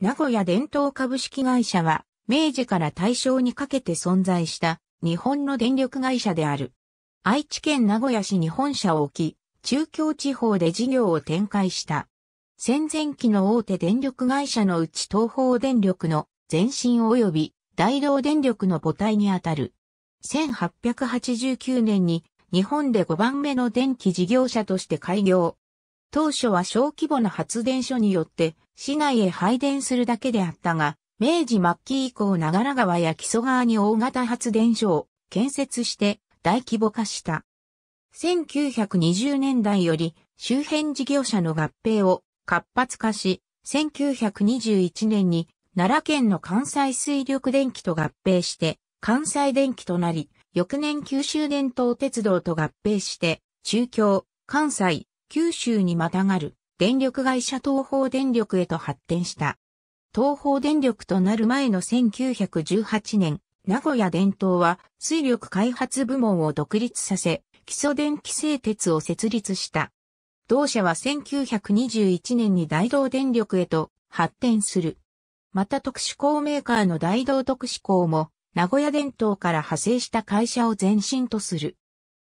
名古屋伝統株式会社は、明治から大正にかけて存在した日本の電力会社である。愛知県名古屋市に本社を置き、中京地方で事業を展開した。戦前期の大手電力会社のうち東方電力の前身及び大道電力の母体にあたる。1889年に日本で5番目の電気事業者として開業。当初は小規模な発電所によって市内へ配電するだけであったが、明治末期以降長良川や木曽川に大型発電所を建設して大規模化した。1920年代より周辺事業者の合併を活発化し、1921年に奈良県の関西水力電気と合併して関西電気となり、翌年九州電灯鉄道と合併して中京、関西、九州にまたがる電力会社東方電力へと発展した。東方電力となる前の1918年、名古屋電灯は水力開発部門を独立させ、基礎電気製鉄を設立した。同社は1921年に大道電力へと発展する。また特殊鋼メーカーの大道特殊鋼も名古屋電灯から派生した会社を前身とする。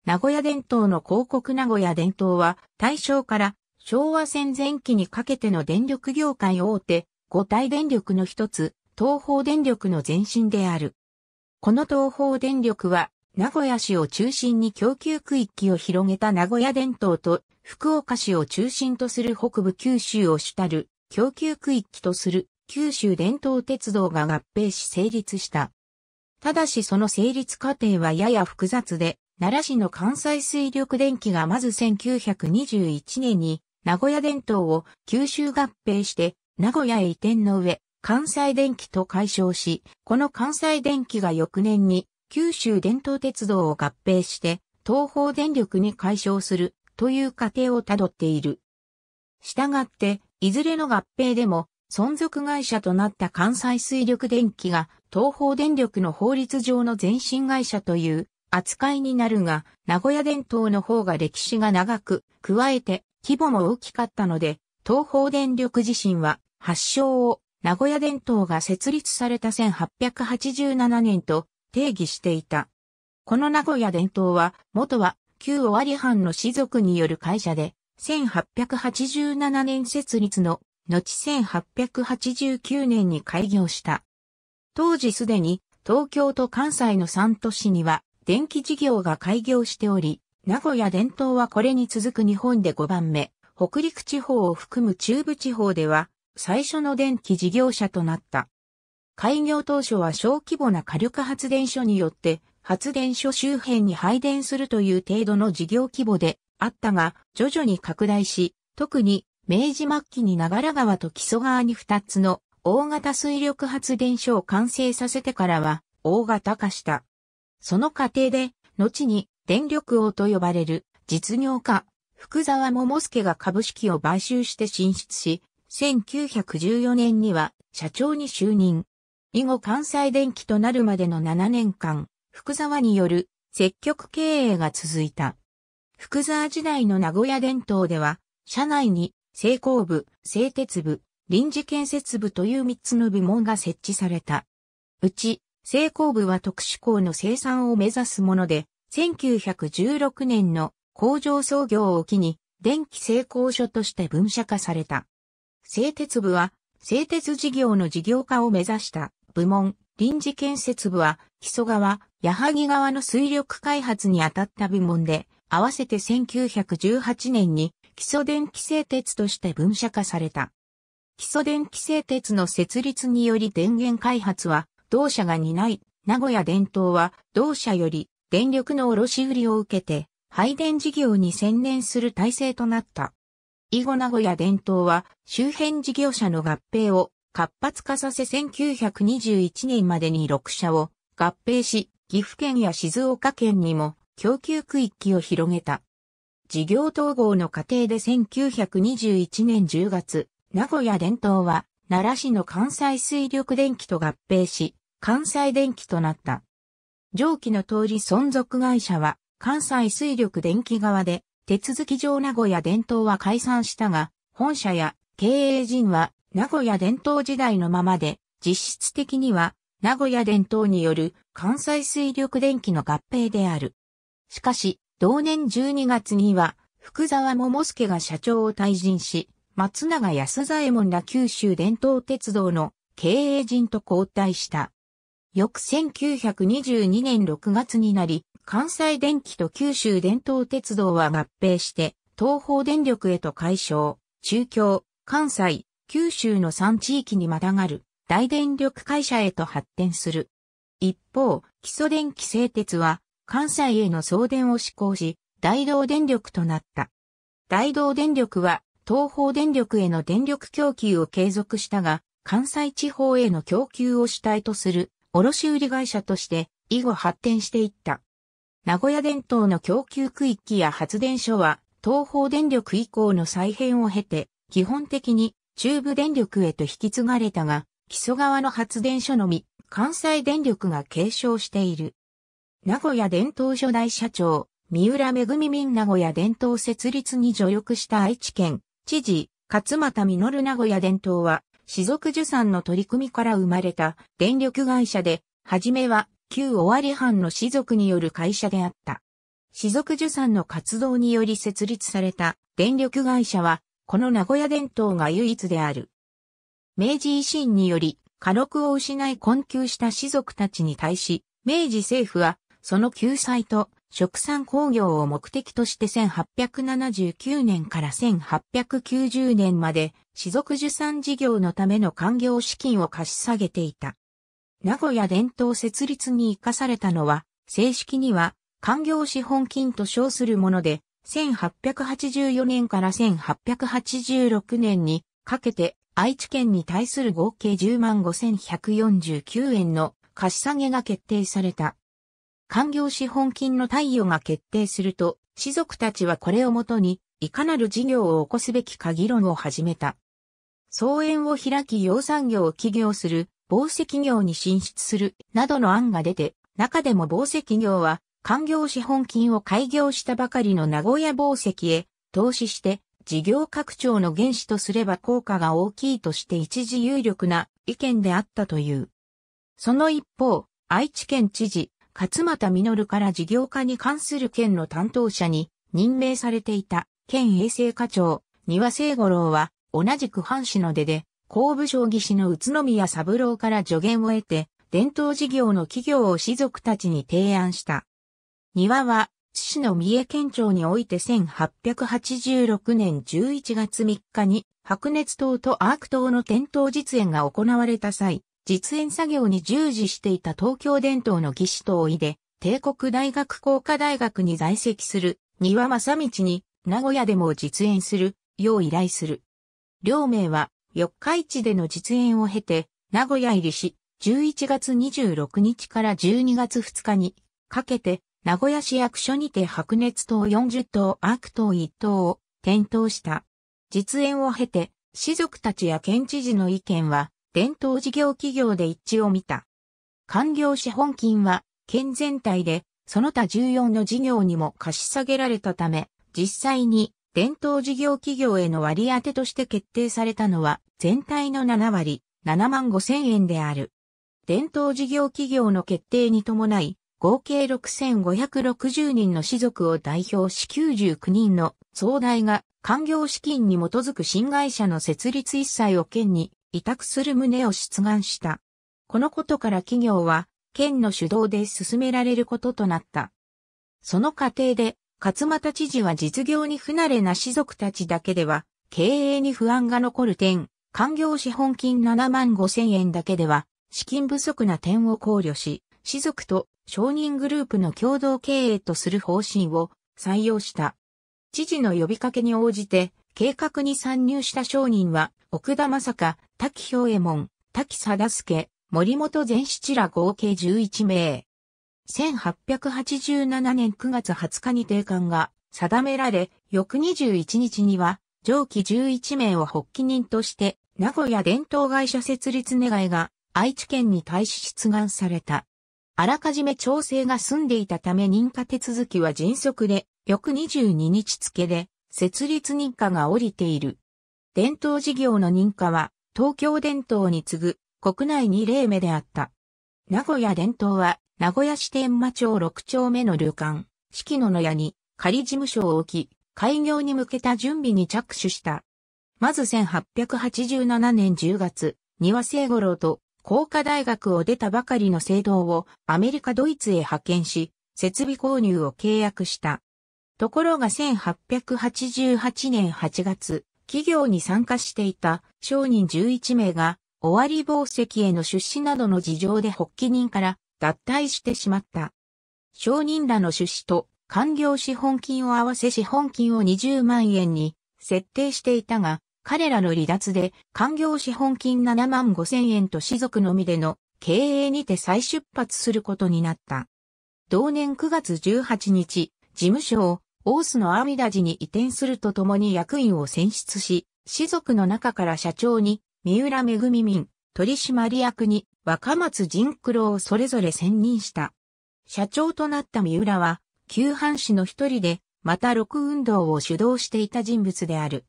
名古屋電灯の広告名古屋電灯は大正から昭和戦前期にかけての電力業界大手、五大電力の一つ、東方電力の前身である。この東方電力は、名古屋市を中心に供給区域を広げた名古屋電灯と、福岡市を中心とする北部九州を主たる供給区域とする九州伝統鉄道が合併し成立した。ただしその成立過程はやや複雑で、奈良市の関西水力電気がまず1921年に名古屋電灯を九州合併して名古屋へ移転の上、関西電気と解消し、この関西電気が翌年に九州電灯鉄道を合併して東方電力に解消するという過程をたどっている。したがって、いずれの合併でも存続会社となった関西水力電機が東方電力の法律上の前身会社という扱いになるが、名古屋電灯の方が歴史が長く、加えて規模も大きかったので、東方電力自身は発祥を名古屋電灯が設立された1887年と定義していた。この名古屋電灯は、元は旧尾張藩の士族による会社で、1887年設立の後1889年に開業した。当時すでに東京と関西の3都市には電気事業が開業しており、名古屋伝統はこれに続く日本で5番目、北陸地方を含む中部地方では、最初の電気事業者となった。開業当初は小規模な火力発電所によって、発電所周辺に配電するという程度の事業規模であったが、徐々に拡大し、特に明治末期に長良川と木曽川に2つの大型水力発電所を完成させてからは大型化した。その過程で、後に電力王と呼ばれる実業家、福沢桃介が株式を買収して進出し、1914年には社長に就任。以後関西電機となるまでの7年間、福沢による積極経営が続いた。福沢時代の名古屋伝統では、社内に製鋼部、製鉄部、臨時建設部という3つの部門が設置された。うち、製鋼部は特殊鋼の生産を目指すもので、1916年の工場創業を機に電気製鋼所として分社化された。製鉄部は製鉄事業の事業化を目指した部門臨時建設部は木曽川、矢作川の水力開発に当たった部門で合わせて1918年に基礎電気製鉄として分社化された。基礎電気製鉄の設立により電源開発は同社が担い、名古屋電灯は同社より電力の卸売を受けて、配電事業に専念する体制となった。以後名古屋伝統は周辺事業者の合併を活発化させ1921年までに6社を合併し、岐阜県や静岡県にも供給区域を広げた。事業統合の過程で1921年10月、名古屋伝統は奈良市の関西水力電気と合併し、関西電気となった。上記の通り存続会社は関西水力電気側で手続き上名古屋伝統は解散したが、本社や経営陣は名古屋伝統時代のままで実質的には名古屋伝統による関西水力電気の合併である。しかし、同年12月には福沢桃介が社長を退陣し、松永安左衛門ら九州伝統鉄道の経営陣と交代した。翌1922年6月になり、関西電気と九州伝統鉄道は合併して、東方電力へと解消、中京、関西、九州の3地域にまたがる大電力会社へと発展する。一方、基礎電気製鉄は関西への送電を施行し、大道電力となった。大道電力は東方電力への電力供給を継続したが、関西地方への供給を主体とする卸売会社として以後発展していった。名古屋電灯の供給区域や発電所は東方電力以降の再編を経て、基本的に中部電力へと引き継がれたが、木曽川の発電所のみ、関西電力が継承している。名古屋電灯所大社長、三浦恵民名古屋電灯設立に助力した愛知県、知事、勝又実名古屋電灯は、士族受産の取り組みから生まれた電力会社で、はじめは旧尾張藩の士族による会社であった。士族受産の活動により設立された電力会社は、この名古屋伝統が唯一である。明治維新により、家禄を失い困窮した士族たちに対し、明治政府は、その救済と食産工業を目的として1879年から1890年まで、私族受産事業のための官業資金を貸し下げていた。名古屋伝統設立に生かされたのは、正式には、官業資本金と称するもので、1884年から1886年にかけて愛知県に対する合計10万5149円の貸し下げが決定された。官業資本金の貸与が決定すると、士族たちはこれをもとに、いかなる事業を起こすべきか議論を始めた。総園を開き養産業を起業する、紡績業に進出する、などの案が出て、中でも紡績業は、官業資本金を開業したばかりの名古屋紡績へ、投資して、事業拡張の原資とすれば効果が大きいとして一時有力な意見であったという。その一方、愛知県知事、勝又実から事業化に関する県の担当者に任命されていた県衛生課長、庭聖五郎は同じく藩士の出で、公部将棋士の宇都宮三郎から助言を得て、伝統事業の企業を士族たちに提案した。庭は、津市の三重県庁において1886年11月3日に白熱灯とアーク灯の点灯実演が行われた際、実演作業に従事していた東京伝統の技師等を入で、帝国大学工科大学に在籍する庭正道に名古屋でも実演するよう依頼する。両名は四日市での実演を経て名古屋入りし、11月26日から12月2日にかけて名古屋市役所にて白熱灯40灯悪灯1灯を点灯した。実演を経て、士族たちや県知事の意見は伝統事業企業で一致を見た。官業資本金は、県全体で、その他14の事業にも貸し下げられたため、実際に伝統事業企業への割り当てとして決定されたのは、全体の7割、7万5千円である。伝統事業企業の決定に伴い、合計6560人の士族を代表し99人の総代が官業資金に基づく新会社の設立一切を県に委託する旨を出願した。このことから企業は、県の主導で進められることとなった。その過程で、勝又知事は実業に不慣れな士族たちだけでは、経営に不安が残る点、官業資本金7万5千円だけでは、資金不足な点を考慮し、士族と商人グループの共同経営とする方針を採用した。知事の呼びかけに応じて、計画に参入した商人は、奥田正香、滝兵衛門、滝貞助、森本善七ら合計11名。1887年9月20日に定款が定められ、翌21日には、上記11名を発起人として、名古屋伝統会社設立願いが愛知県に対し出願された。あらかじめ調整が済んでいたため認可手続きは迅速で、翌22日付で設立認可が下りている。伝統事業の認可は、東京伝統に次ぐ国内2例目であった。名古屋伝統は、名古屋市天馬町6丁目の旅館、四季野の屋に仮事務所を置き、開業に向けた準備に着手した。まず1887年10月、庭聖五郎と工科大学を出たばかりの聖堂をアメリカドイツへ派遣し、設備購入を契約した。ところが1888年8月、企業に参加していた商人11名が、終わり宝石への出資などの事情で発起人から脱退してしまった。商人らの出資と官業資本金を合わせ資本金を20万円に設定していたが、彼らの離脱で官業資本金7万5千円と士族のみでの経営にて再出発することになった。同年9月18日、事務所を大須の阿弥陀寺に移転するとともに役員を選出し、士族の中から社長に、三浦恵民、取締役に、若松仁九郎をそれぞれ選任した。社長となった三浦は、旧藩士の一人で、また六運動を主導していた人物である。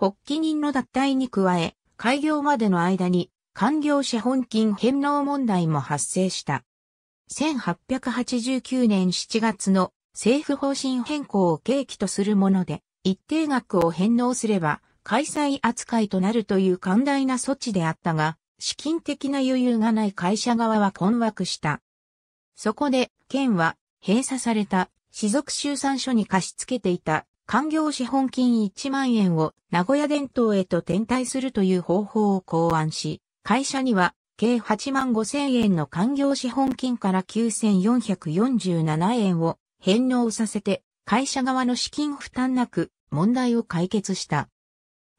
発起人の脱退に加え、開業までの間に、官業資本金返納問題も発生した。1889年7月の政府方針変更を契機とするもので、一定額を返納すれば、開催扱いとなるという寛大な措置であったが、資金的な余裕がない会社側は困惑した。そこで、県は閉鎖された私属集産所に貸し付けていた官業資本金1万円を名古屋伝統へと転退するという方法を考案し、会社には計8万5千円の官業資本金から9447円を返納させて、会社側の資金負担なく問題を解決した。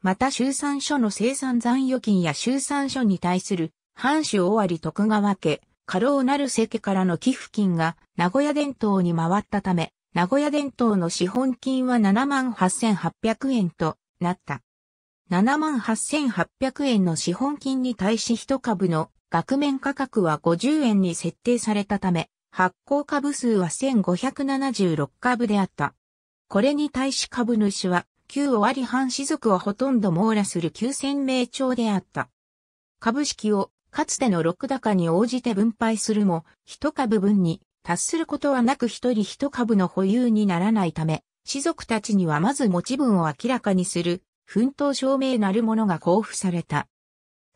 また集産所の生産残余金や集産所に対する藩主終わり徳川家、過労なる世家からの寄付金が名古屋伝統に回ったため、名古屋伝統の資本金は78,800円となった。78,800円の資本金に対し一株の額面価格は50円に設定されたため、発行株数は1576株であった。これに対し株主は9割半士族をほとんど網羅する9000名超であった。株式をかつての6高に応じて分配するも、1株分に達することはなく一人一株の保有にならないため、士族たちにはまず持ち分を明らかにする、奮闘証明なるものが交付された。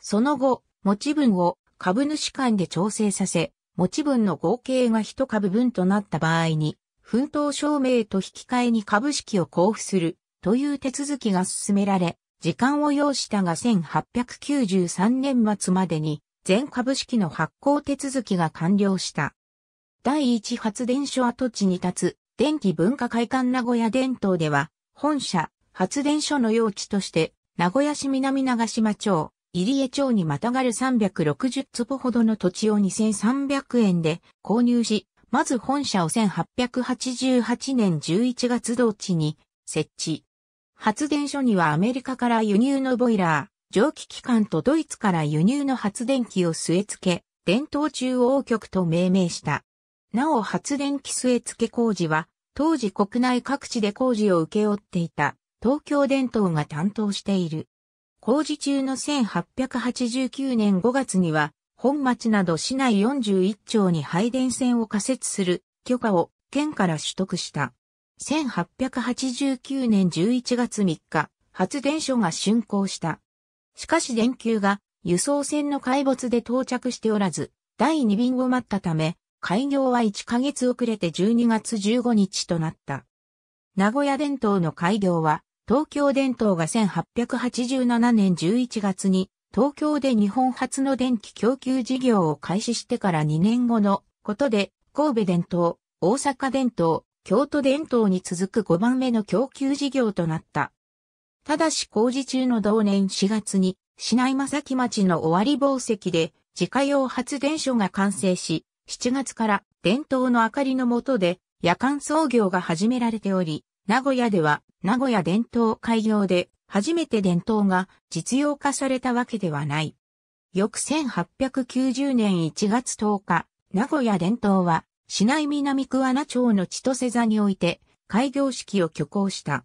その後、持ち分を株主間で調整させ、持ち分の合計が一株分となった場合に、奮闘証明と引き換えに株式を交付するという手続きが進められ、時間を要したが1893年末までに全株式の発行手続きが完了した。第一発電所跡地に立つ電気文化会館名古屋伝統では、本社、発電所の用地として、名古屋市南長島町、入江町にまたがる360坪ほどの土地を2300円で購入し、まず本社を1888年11月同地に設置。発電所にはアメリカから輸入のボイラー、蒸気機関とドイツから輸入の発電機を据え付け、伝統中央局と命名した。なお発電機据え付け工事は、当時国内各地で工事を請け負っていた東京電灯が担当している。工事中の1889年5月には、本町など市内41町に配電線を仮設する許可を県から取得した。1889年11月3日、発電所が竣工した。しかし電球が輸送船の海没で到着しておらず、第2便を待ったため、開業は1ヶ月遅れて12月15日となった。名古屋電灯の開業は東京電灯が1887年11月に東京で日本初の電気供給事業を開始してから2年後のことで神戸電灯、大阪電灯、京都電灯に続く5番目の供給事業となった。ただし工事中の同年4月に市内正木町の終わり宝石で自家用発電所が完成し、7月から電灯の明かりの下で夜間操業が始められており、名古屋では、名古屋伝統開業で、初めて伝統が実用化されたわけではない。翌1890年1月10日、名古屋伝統は、市内南桑名町の千歳座において、開業式を挙行した。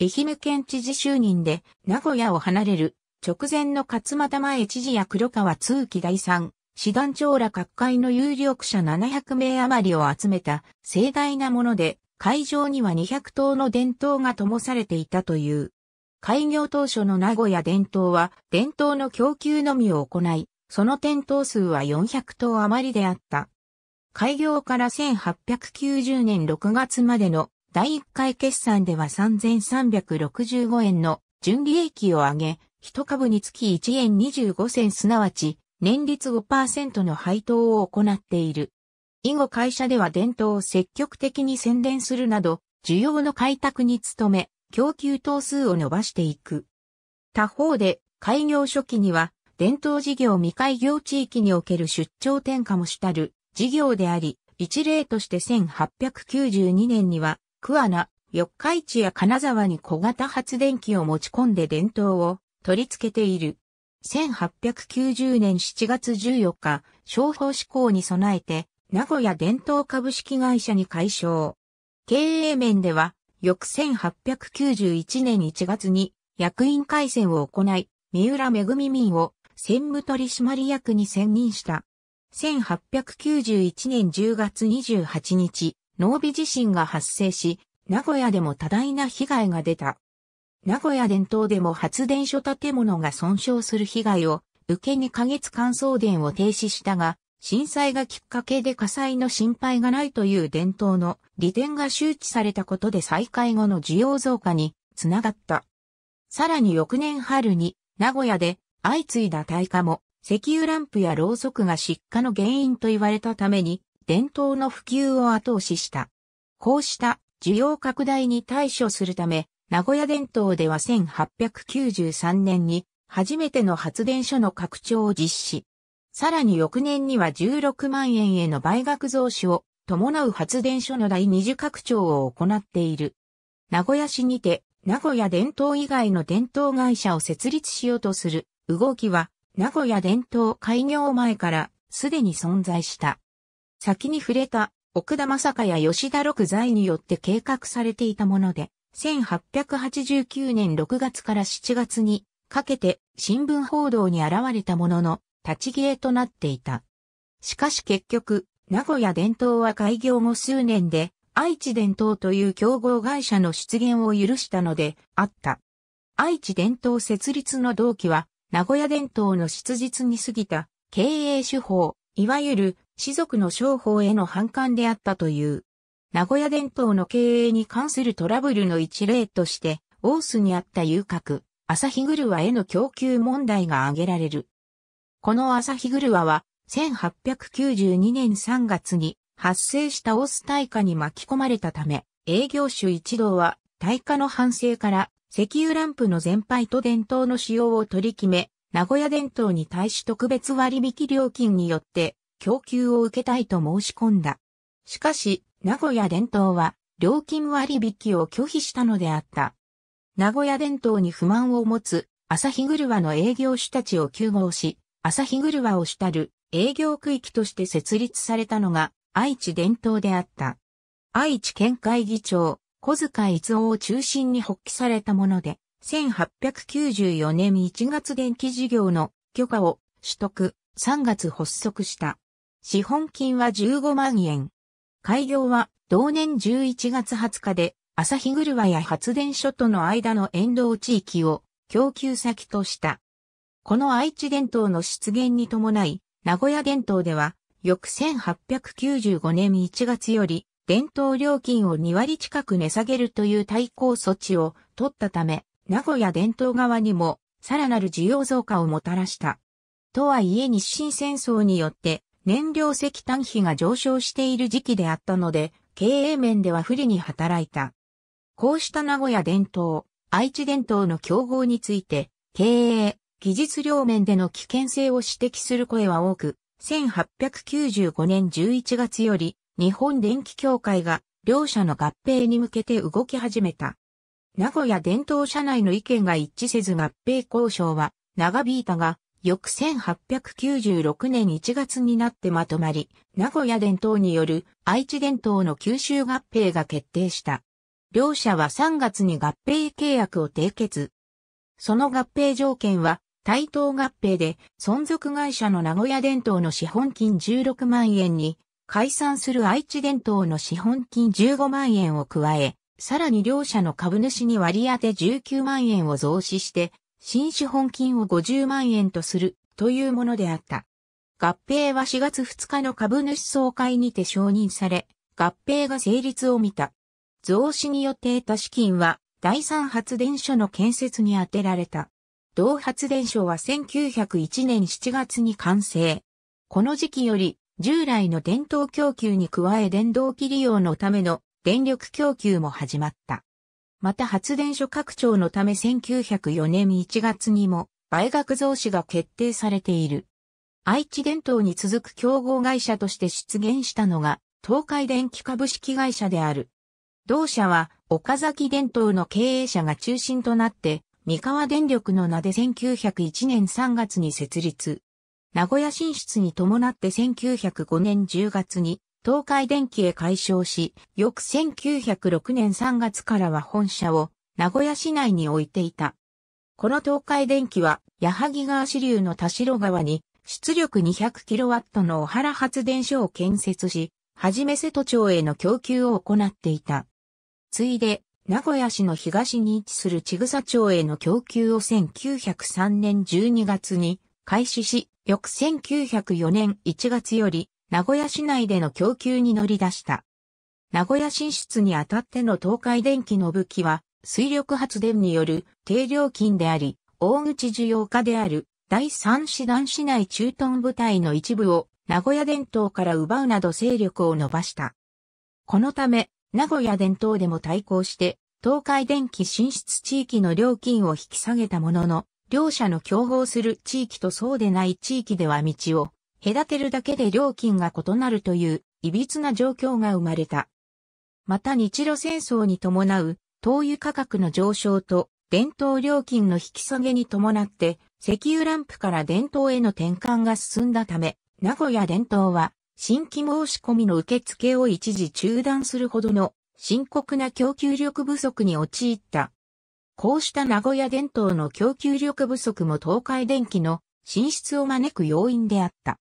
愛媛県知事就任で、名古屋を離れる、直前の勝又前知事や黒川通紀第三、師団長ら各界の有力者700名余りを集めた盛大なもので、会場には200灯の電灯が灯されていたという。開業当初の名古屋電灯は電灯の供給のみを行い、その点灯数は400灯余りであった。開業から1890年6月までの第1回決算では3365円の純利益を上げ、1株につき1円25銭すなわち年率5%の配当を行っている。以後会社では伝統を積極的に宣伝するなど、需要の開拓に努め、供給等数を伸ばしていく。他方で、開業初期には、伝統事業未開業地域における出張転嫁もしたる事業であり、一例として1892年には、桑名、四日市や金沢に小型発電機を持ち込んで伝統を取り付けている。1890年7月14日、商法施行に備えて、名古屋伝統株式会社に改称。経営面では、翌1891年1月に役員改選を行い、三浦恵民を専務取締役に選任した。1891年10月28日、濃尾地震が発生し、名古屋でも多大な被害が出た。名古屋伝統でも発電所建物が損傷する被害を受け2ヶ月間送電を停止したが、震災がきっかけで火災の心配がないという伝統の利点が周知されたことで再開後の需要増加につながった。さらに翌年春に名古屋で相次いだ耐火も石油ランプやろうそくが失火の原因と言われたために伝統の普及を後押しした。こうした需要拡大に対処するため、名古屋伝統では1893年に初めての発電所の拡張を実施。さらに翌年には16万円への倍額増資を伴う発電所の第二次拡張を行っている。名古屋市にて、名古屋伝統以外の伝統会社を設立しようとする動きは、名古屋伝統開業前からすでに存在した。先に触れた奥田正香や吉田六財によって計画されていたもので、1889年6月から7月にかけて新聞報道に現れたものの、立ち消えとなっていた。しかし結局、名古屋伝統は開業後数年で、愛知伝統という競合会社の出現を許したのであった。愛知伝統設立の動機は、名古屋伝統の出実に過ぎた経営手法、いわゆる士族の商法への反感であったという。名古屋伝統の経営に関するトラブルの一例として、大須にあった遊郭、朝日グルはへの供給問題が挙げられる。この朝日グルワは、1892年3月に発生したオス大火に巻き込まれたため、営業主一同は大火の反省から石油ランプの全廃と伝統の使用を取り決め、名古屋伝統に対し特別割引料金によって供給を受けたいと申し込んだ。しかし、名古屋伝統は料金割引を拒否したのであった。名古屋伝統に不満を持つ朝日グルワの営業主たちを救合し、朝日グルワを主たる営業区域として設立されたのが愛知伝統であった。愛知県会議長、小塚逸夫を中心に発起されたもので、1894年1月電気事業の許可を取得、3月発足した。資本金は15万円。開業は同年11月20日で、朝日車や発電所との間の沿道地域を供給先とした。この愛知伝統の出現に伴い、名古屋伝統では、翌1895年1月より、伝統料金を2割近く値下げるという対抗措置を取ったため、名古屋伝統側にも、さらなる需要増加をもたらした。とはいえ日清戦争によって、燃料石炭費が上昇している時期であったので、経営面では不利に働いた。こうした名古屋伝統、愛知伝統の競合について、経営、技術両面での危険性を指摘する声は多く、1895年11月より日本電気協会が両社の合併に向けて動き始めた。名古屋伝統社内の意見が一致せず合併交渉は長引いたが、翌1896年1月になってまとまり、名古屋伝統による愛知伝統の九州合併が決定した。両社は3月に合併契約を締結。その合併条件は、対等合併で、存続会社の名古屋伝統の資本金16万円に、解散する愛知伝統の資本金15万円を加え、さらに両社の株主に割り当て19万円を増資して、新資本金を50万円とするというものであった。合併は4月2日の株主総会にて承認され、合併が成立を見た。増資によって得た資金は、第三発電所の建設に充てられた。同発電所は1901年7月に完成。この時期より従来の電灯供給に加え電動機利用のための電力供給も始まった。また発電所拡張のため1904年1月にも売額増資が決定されている。愛知電灯に続く競合会社として出現したのが東海電気株式会社である。同社は岡崎電灯の経営者が中心となって三河電力の名で1901年3月に設立。名古屋進出に伴って1905年10月に東海電気へ改称し、翌1906年3月からは本社を名古屋市内に置いていた。この東海電気は、矢作川支流の田代川に出力 200kW の小原発電所を建設し、はじめ瀬戸町への供給を行っていた。ついで、名古屋市の東に位置する千草町への供給を1903年12月に開始し、翌1904年1月より名古屋市内での供給に乗り出した。名古屋進出にあたっての東海電気の武器は水力発電による低料金であり、大口需要家である第三師団市内駐屯部隊の一部を名古屋伝統から奪うなど勢力を伸ばした。このため、名古屋電灯でも対抗して、東海電気進出地域の料金を引き下げたものの、両社の競合する地域とそうでない地域では道を隔てるだけで料金が異なるという、いびつな状況が生まれた。また日露戦争に伴う、灯油価格の上昇と、電灯料金の引き下げに伴って、石油ランプから電灯への転換が進んだため、名古屋電灯は、新規申し込みの受付を一時中断するほどの深刻な供給力不足に陥った。こうした名古屋電灯の供給力不足も東海電機の進出を招く要因であった。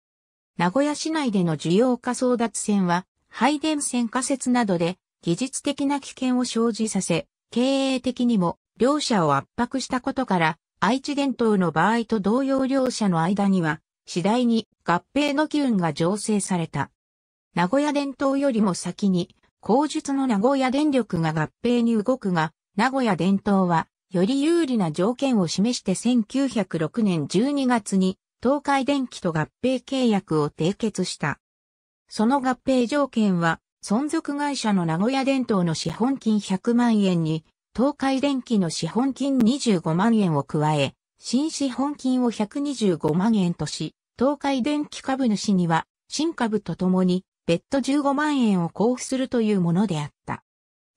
名古屋市内での需要化争奪戦は、配電線仮設などで技術的な危険を生じさせ、経営的にも両者を圧迫したことから、愛知電灯の場合と同様両者の間には次第に合併の機運が醸成された。名古屋伝統よりも先に、後述の名古屋電力が合併に動くが、名古屋伝統は、より有利な条件を示して1906年12月に、東海電機と合併契約を締結した。その合併条件は、存続会社の名古屋電灯の資本金100万円に、東海電機の資本金25万円を加え、新資本金を125万円とし、東海電気株主には、新株とともに、別途15万円を交付するというものであった。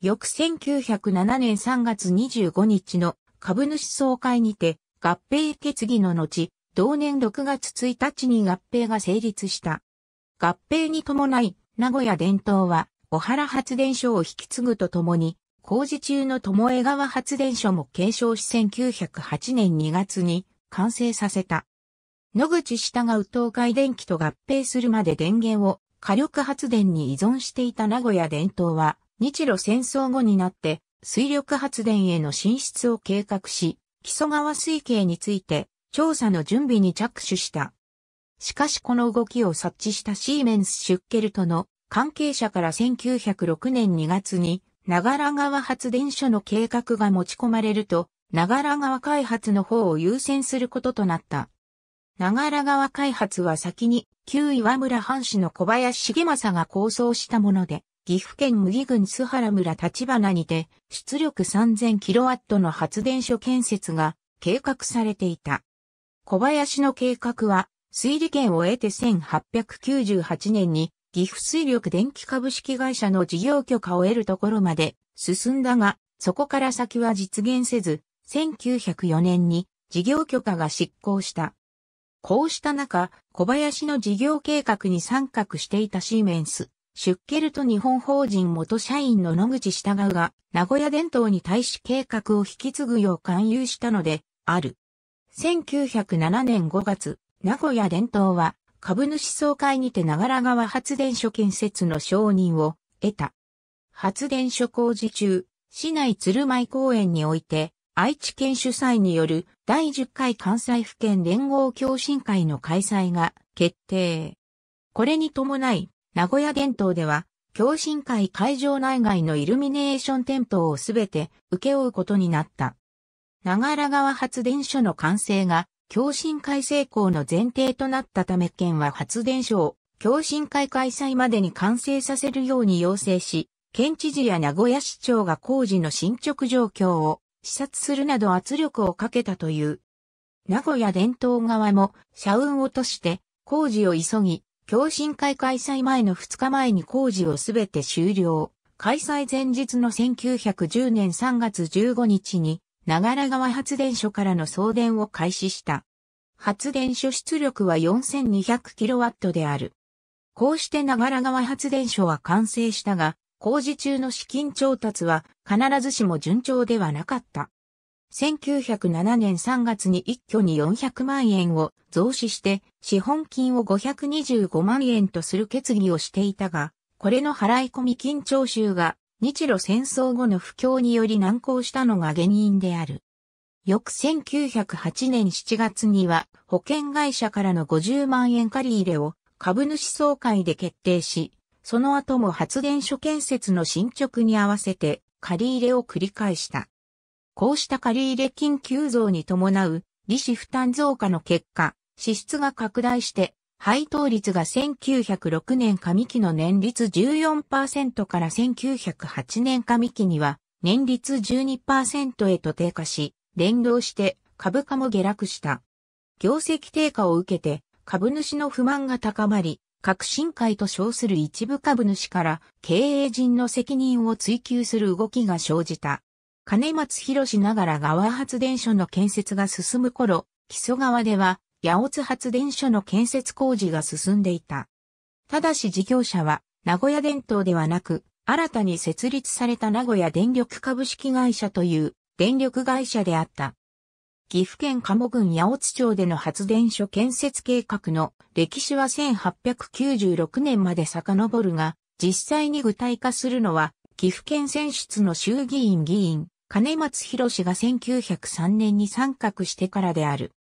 翌1907年3月25日の株主総会にて、合併決議の後、同年6月1日に合併が成立した。合併に伴い、名古屋伝統は、小原発電所を引き継ぐとともに、工事中の友江川発電所も継承し1908年2月に完成させた。野口下が東海電気と合併するまで電源を火力発電に依存していた名古屋伝統は日露戦争後になって水力発電への進出を計画し、木曽川水系について調査の準備に着手した。しかしこの動きを察知したシーメンス・シュッケルとの関係者から1906年2月に長良川発電所の計画が持ち込まれると、長良川開発の方を優先することとなった。長良川開発は先に旧岩村藩士の小林重政が構想したもので、岐阜県麦郡須原村立花にて出力 3000kW の発電所建設が計画されていた。小林の計画は推理権を得て1898年に岐阜水力電気株式会社の事業許可を得るところまで進んだが、そこから先は実現せず、1904年に事業許可が執行した。こうした中、小林の事業計画に参画していたシーメンス、出ュケルと日本法人元社員の野口従が、名古屋伝統に対し計画を引き継ぐよう勧誘したので、ある。1907年5月、名古屋伝統は、株主総会にて長良川発電所建設の承認を得た。発電所工事中、市内鶴舞公園において、愛知県主催による第10回関西府県連合共進会の開催が決定。これに伴い、名古屋伝統では、共進会会場内外のイルミネーション点灯をすべて受け負うことになった。長良川発電所の完成が共振会成功の前提となったため県は発電所を共振会開催までに完成させるように要請し、県知事や名古屋市長が工事の進捗状況を視察するなど圧力をかけたという。名古屋伝統側も社運を落として工事を急ぎ、共振会開催前の2日前に工事をすべて終了。開催前日の1910年3月15日に長良川発電所からの送電を開始した。発電所出力は 4200kW である。こうして長良川発電所は完成したが、工事中の資金調達は必ずしも順調ではなかった。1907年3月に一挙に400万円を増資して資本金を525万円とする決議をしていたが、これの払い込み金徴収が日露戦争後の不況により難航したのが原因である。翌1908年7月には保険会社からの50万円借り入れを株主総会で決定し、その後も発電所建設の進捗に合わせて借り入れを繰り返した。こうした借り入れ金急増に伴う利子負担増加の結果、支出が拡大して配当率が1906年上期の年率14%から1908年上期には年率12%へと低下し、連動して株価も下落した。業績低下を受けて株主の不満が高まり、革新会と称する一部株主から経営陣の責任を追求する動きが生じた。金松博ながら側発電所の建設が進む頃、木曽川では八尾津発電所の建設工事が進んでいた。ただし事業者は、名古屋電灯ではなく、新たに設立された名古屋電力株式会社という電力会社であった。岐阜県鴨郡八尾津町での発電所建設計画の歴史は1896年まで遡るが、実際に具体化するのは、岐阜県選出の衆議院議員、金松博氏が1903年に参画してからである。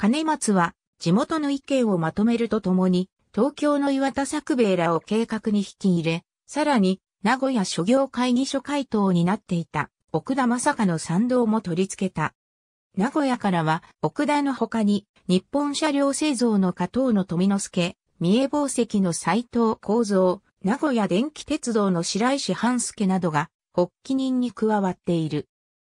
金松は地元の意見をまとめるとともに、東京の岩田作兵衛らを計画に引き入れ、さらに、名古屋諸行会議所会頭になっていた、奥田正香の賛同も取り付けた。名古屋からは、奥田の他に、日本車両製造の加藤の富之助、三重宝石の斎藤幸三、名古屋電気鉄道の白石半助などが、発起人に加わっている。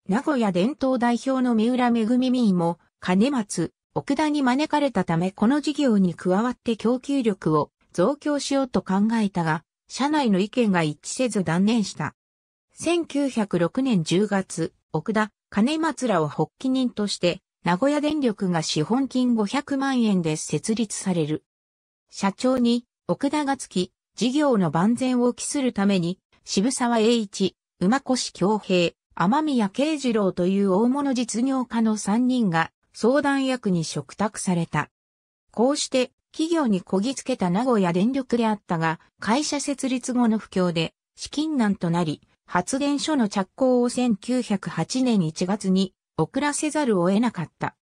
名古屋伝統代表の三浦恵美も、金松、奥田に招かれたためこの事業に加わって供給力を増強しようと考えたが、社内の意見が一致せず断念した。1906年10月、奥田、金松らを発起人として、名古屋電力が資本金500万円で設立される。社長に、奥田がつき、事業の万全を期するために、渋沢栄一、馬越京平、天宮慶次郎という大物実業家の3人が相談役に嘱託された。こうして企業にこぎつけた名古屋電力であったが、会社設立後の不況で資金難となり、発電所の着工を1908年1月に遅らせざるを得なかった。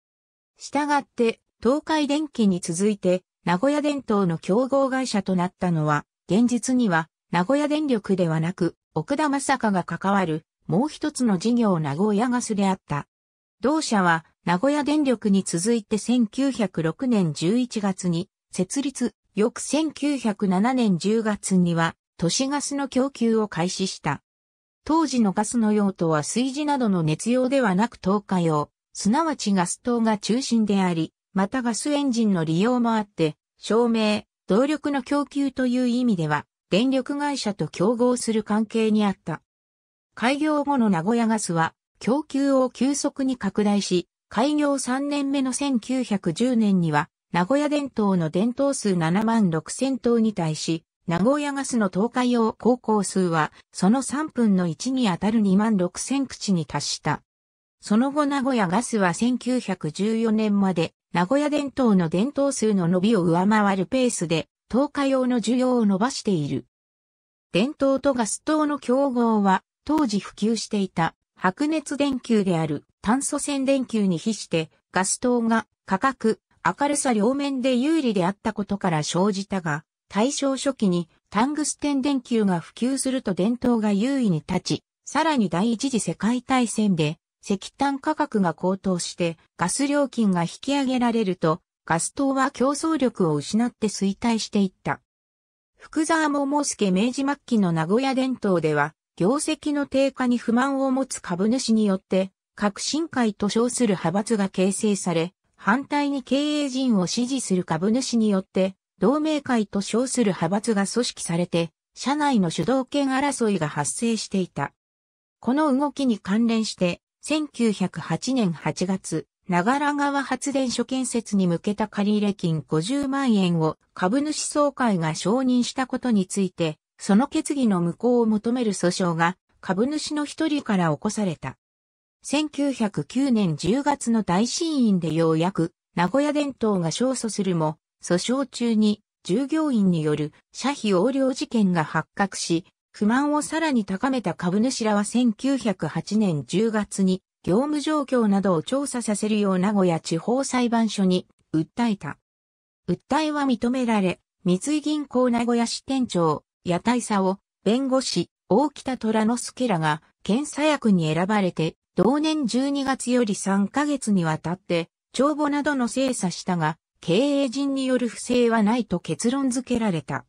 したがって、東海電機に続いて、名古屋電灯の競合会社となったのは、現実には、名古屋電力ではなく、奥田正香が関わる、もう一つの事業名古屋ガスであった。同社は、名古屋電力に続いて1906年11月に設立、翌1907年10月には都市ガスの供給を開始した。当時のガスの用途は炊事などの熱用ではなく投下用、すなわちガス灯が中心であり、またガスエンジンの利用もあって、照明、動力の供給という意味では、電力会社と競合する関係にあった。開業後の名古屋ガスは、供給を急速に拡大し、開業3年目の1910年には、名古屋電灯の電灯数7万6千灯に対し、名古屋ガスの東海用高校数は、その3分の1にあたる2万6千口に達した。その後名古屋ガスは1914年まで、名古屋電灯の電灯数の伸びを上回るペースで、東海用の需要を伸ばしている。電灯とガス灯の競合は、当時普及していた白熱電球である炭素線電球に比してガス灯が価格、明るさ両面で有利であったことから生じたが、大正初期にタングステン電球が普及すると伝統が優位に立ち、さらに第一次世界大戦で石炭価格が高騰してガス料金が引き上げられると、ガス灯は競争力を失って衰退していった。福沢桃介明治末期の名古屋伝統では、業績の低下に不満を持つ株主によって、革新会と称する派閥が形成され、反対に経営陣を支持する株主によって、同盟会と称する派閥が組織されて、社内の主導権争いが発生していた。この動きに関連して、1908年8月、長良川発電所建設に向けた借入金50万円を株主総会が承認したことについて、その決議の無効を求める訴訟が株主の一人から起こされた。1909年10月の大審院でようやく名古屋伝統が勝訴するも、訴訟中に従業員による社費横領事件が発覚し、不満をさらに高めた株主らは1908年10月に業務状況などを調査させるよう名古屋地方裁判所に訴えた。訴えは認められ、三井銀行名古屋支店長、屋台さを弁護士大北虎之助らが検査役に選ばれて同年12月より3ヶ月にわたって帳簿などの精査したが経営陣による不正はないと結論付けられた。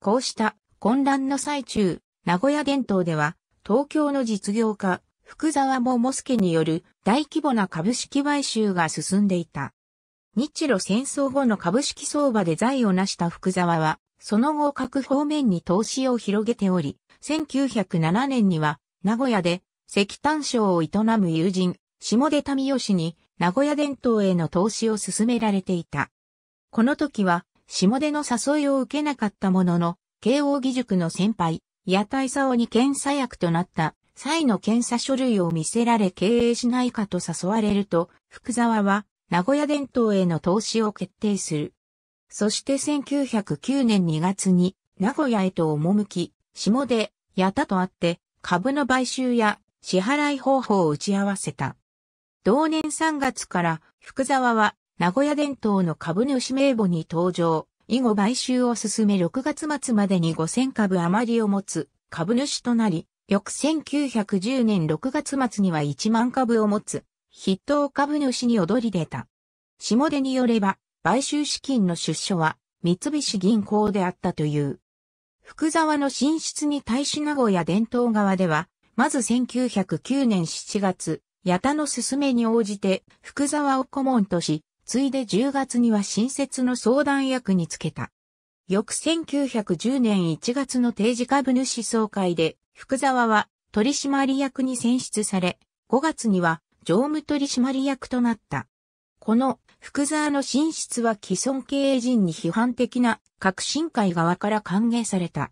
こうした混乱の最中、名古屋伝統では東京の実業家福沢桃介による大規模な株式買収が進んでいた。日露戦争後の株式相場で財を成した福沢は、その後各方面に投資を広げており、1907年には名古屋で石炭商を営む友人、下出民吉に名古屋伝統への投資を進められていた。この時は下出の誘いを受けなかったものの、慶応義塾の先輩、屋台竿に検査役となった際の検査書類を見せられ経営しないかと誘われると、福沢は名古屋伝統への投資を決定する。そして1909年2月に名古屋へと赴き、下で、やたとあって、株の買収や支払い方法を打ち合わせた。同年3月から福沢は名古屋伝統の株主名簿に登場、以後買収を進め6月末までに5000株余りを持つ株主となり、翌1910年6月末には1万株を持つ筆頭株主に躍り出た。下手によれば、買収資金の出所は三菱銀行であったという。福沢の進出に対し名古屋伝統側では、まず1909年7月、八田の勧めに応じて福沢を顧問とし、ついで10月には新設の相談役につけた。翌1910年1月の定時株主総会で、福沢は取締役に選出され、5月には常務取締役となった。この福沢の進出は既存経営陣に批判的な革新会側から歓迎された。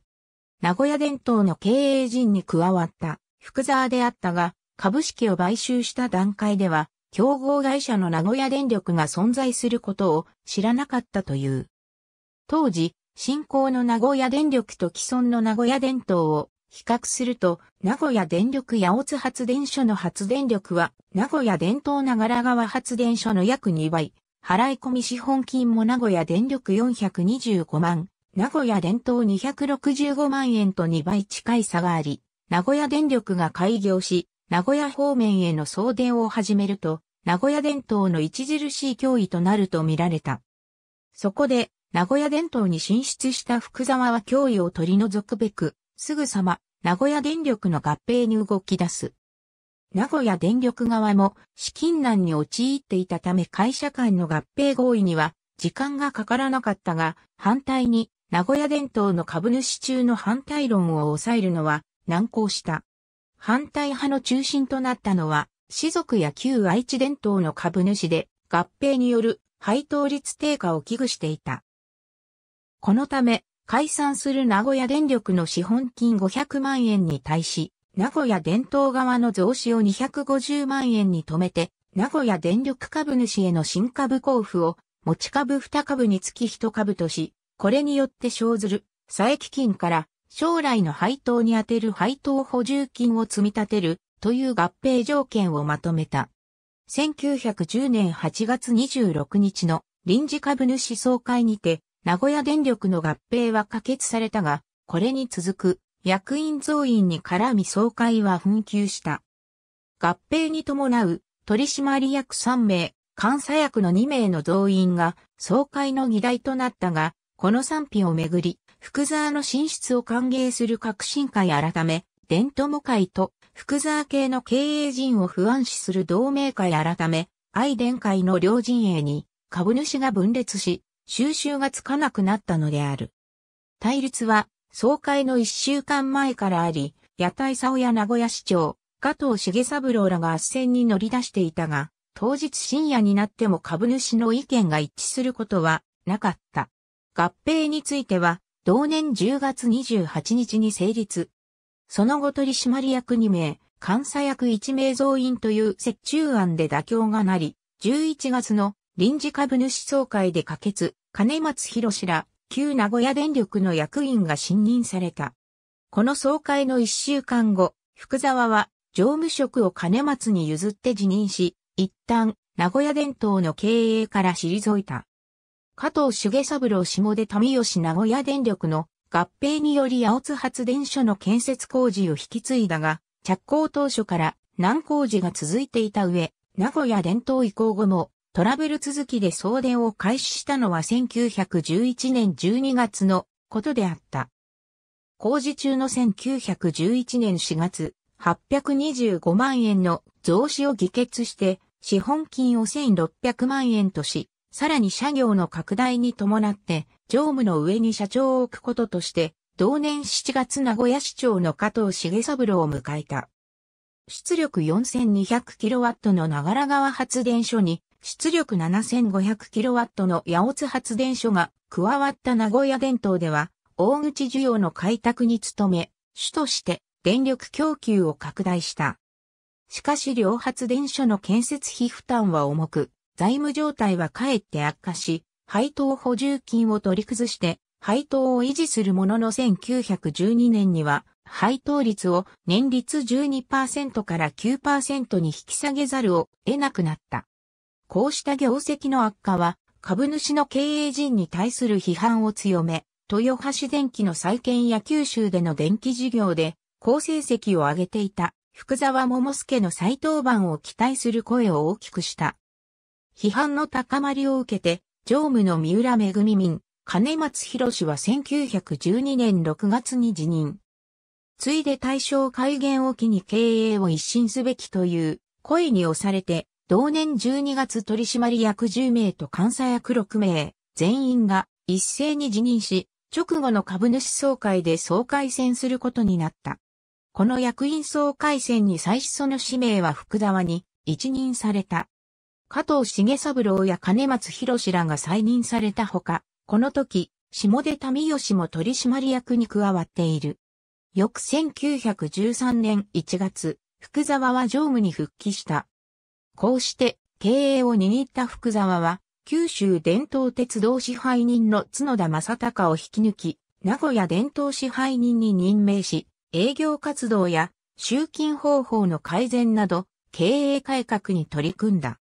名古屋伝統の経営陣に加わった福沢であったが、株式を買収した段階では、競合会社の名古屋電力が存在することを知らなかったという。当時、新興の名古屋電力と既存の名古屋電統を比較すると、名古屋電力八尾津発電所の発電力は、名古屋伝統長良川発電所の約2倍、払い込み資本金も名古屋電力425万、名古屋伝統265万円と2倍近い差があり、名古屋電力が開業し、名古屋方面への送電を始めると、名古屋電統の著しい脅威となると見られた。そこで、名古屋電統に進出した福沢は脅威を取り除くべく、すぐさま、名古屋電力の合併に動き出す。名古屋電力側も資金難に陥っていたため会社間の合併合意には時間がかからなかったが、反対に名古屋電灯の株主中の反対論を抑えるのは難航した。反対派の中心となったのは、士族や旧愛知伝統の株主で、合併による配当率低下を危惧していた。このため、解散する名古屋電力の資本金500万円に対し、名古屋伝統側の増資を250万円に止めて、名古屋電力株主への新株交付を持ち株2株につき1株とし、これによって生ずる、佐基金から将来の配当に充てる配当補充金を積み立てるという合併条件をまとめた。1910年8月26日の臨時株主総会にて名古屋電力の合併は可決されたが、これに続く役員増員に絡み総会は紛糾した。合併に伴う取締役3名、監査役の2名の増員が総会の議題となったが、この賛否をめぐり、福沢の進出を歓迎する革新会改め、伝統友会と福沢系の経営陣を不安視する同盟会改め、愛伝会の両陣営に株主が分裂し、収集がつかなくなったのである。対立は、総会の一週間前からあり、屋台竿や名古屋市長、加藤重三郎らが圧戦に乗り出していたが、当日深夜になっても株主の意見が一致することはなかった。合併については、同年10月28日に成立。その後取締役2名、監査役1名増員という折衷案で妥協がなり、11月の臨時株主総会で可決、金松博氏ら、旧名古屋電力の役員が信任された。この総会の一週間後、福沢は、常務職を金松に譲って辞任し、一旦、名古屋電灯の経営から退いた。加藤重三郎下出民吉名古屋電力の合併により八津発電所の建設工事を引き継いだが、着工当初から難工事が続いていた上、名古屋伝統移行後もトラブル続きで送電を開始したのは1911年12月のことであった。工事中の1911年4月、825万円の増資を議決して、資本金を1600万円とし、さらに社業の拡大に伴って、常務の上に社長を置くこととして、同年7月名古屋市長の加藤重三郎を迎えた。出力 4200kW の長良川発電所に出力 7500kW の八尾津発電所が加わった名古屋電灯では、大口需要の開拓に努め、主として電力供給を拡大した。しかし両発電所の建設費負担は重く、財務状態はかえって悪化し、配当補充金を取り崩して、配当を維持するものの1912年には、配当率を年率12%から9%に引き下げざるを得なくなった。こうした業績の悪化は、株主の経営陣に対する批判を強め、豊橋電機の再建や九州での電気事業で、好成績を上げていた福沢桃介の再登板を期待する声を大きくした。批判の高まりを受けて、常務の三浦恵民、金松博氏は1912年6月に辞任。ついで対象改元を機に経営を一新すべきという声に押されて同年12月取締役10名と監査役6名、全員が一斉に辞任し、直後の株主総会で総会選することになった。この役員総会選に最初の氏名は福沢に一任された。加藤重三郎や金松博士らが再任されたほか、この時、下出民吉も取締役に加わっている。翌1913年1月、福沢は常務に復帰した。こうして経営を握った福沢は、九州伝統鉄道支配人の角田正隆を引き抜き、名古屋伝統支配人に任命し、営業活動や集金方法の改善など、経営改革に取り組んだ。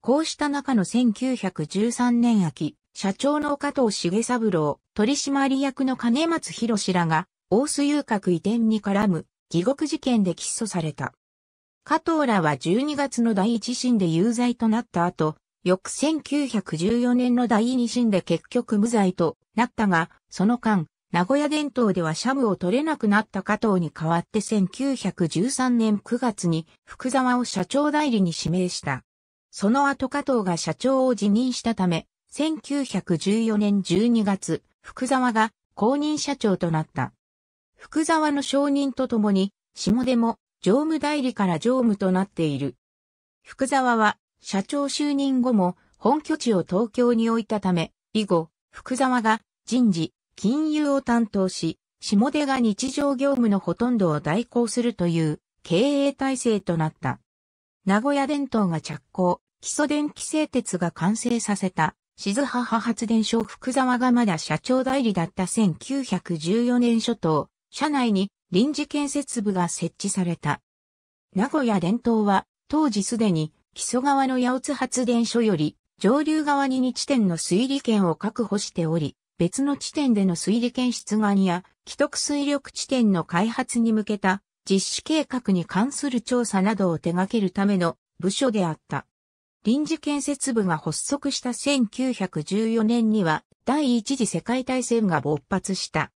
こうした中の1913年秋、社長の加藤重三郎、取締役の金松博らが、大須遊郭移転に絡む、疑獄事件で起訴された。加藤らは12月の第一審で有罪となった後、翌1914年の第二審で結局無罪となったが、その間、名古屋伝統ではシャムを取れなくなった加藤に代わって1913年9月に福沢を社長代理に指名した。その後加藤が社長を辞任したため、1914年12月、福沢が公認社長となった。福沢の承認とともに、下でも常務代理から常務となっている。福沢は、社長就任後も、本拠地を東京に置いたため、以後、福沢が人事、金融を担当し、下出が日常業務のほとんどを代行するという経営体制となった。名古屋電灯が着工、基礎電気製鉄が完成させた、静母発電所福沢がまだ社長代理だった1914年初頭、社内に臨時建設部が設置された。名古屋電灯は、当時すでに、木曽川の八津発電所より、上流側に2地点の水利権を確保しており、別の地点での水利権出願や、既得水力地点の開発に向けた実施計画に関する調査などを手掛けるための部署であった。臨時建設部が発足した1914年には、第一次世界大戦が勃発した。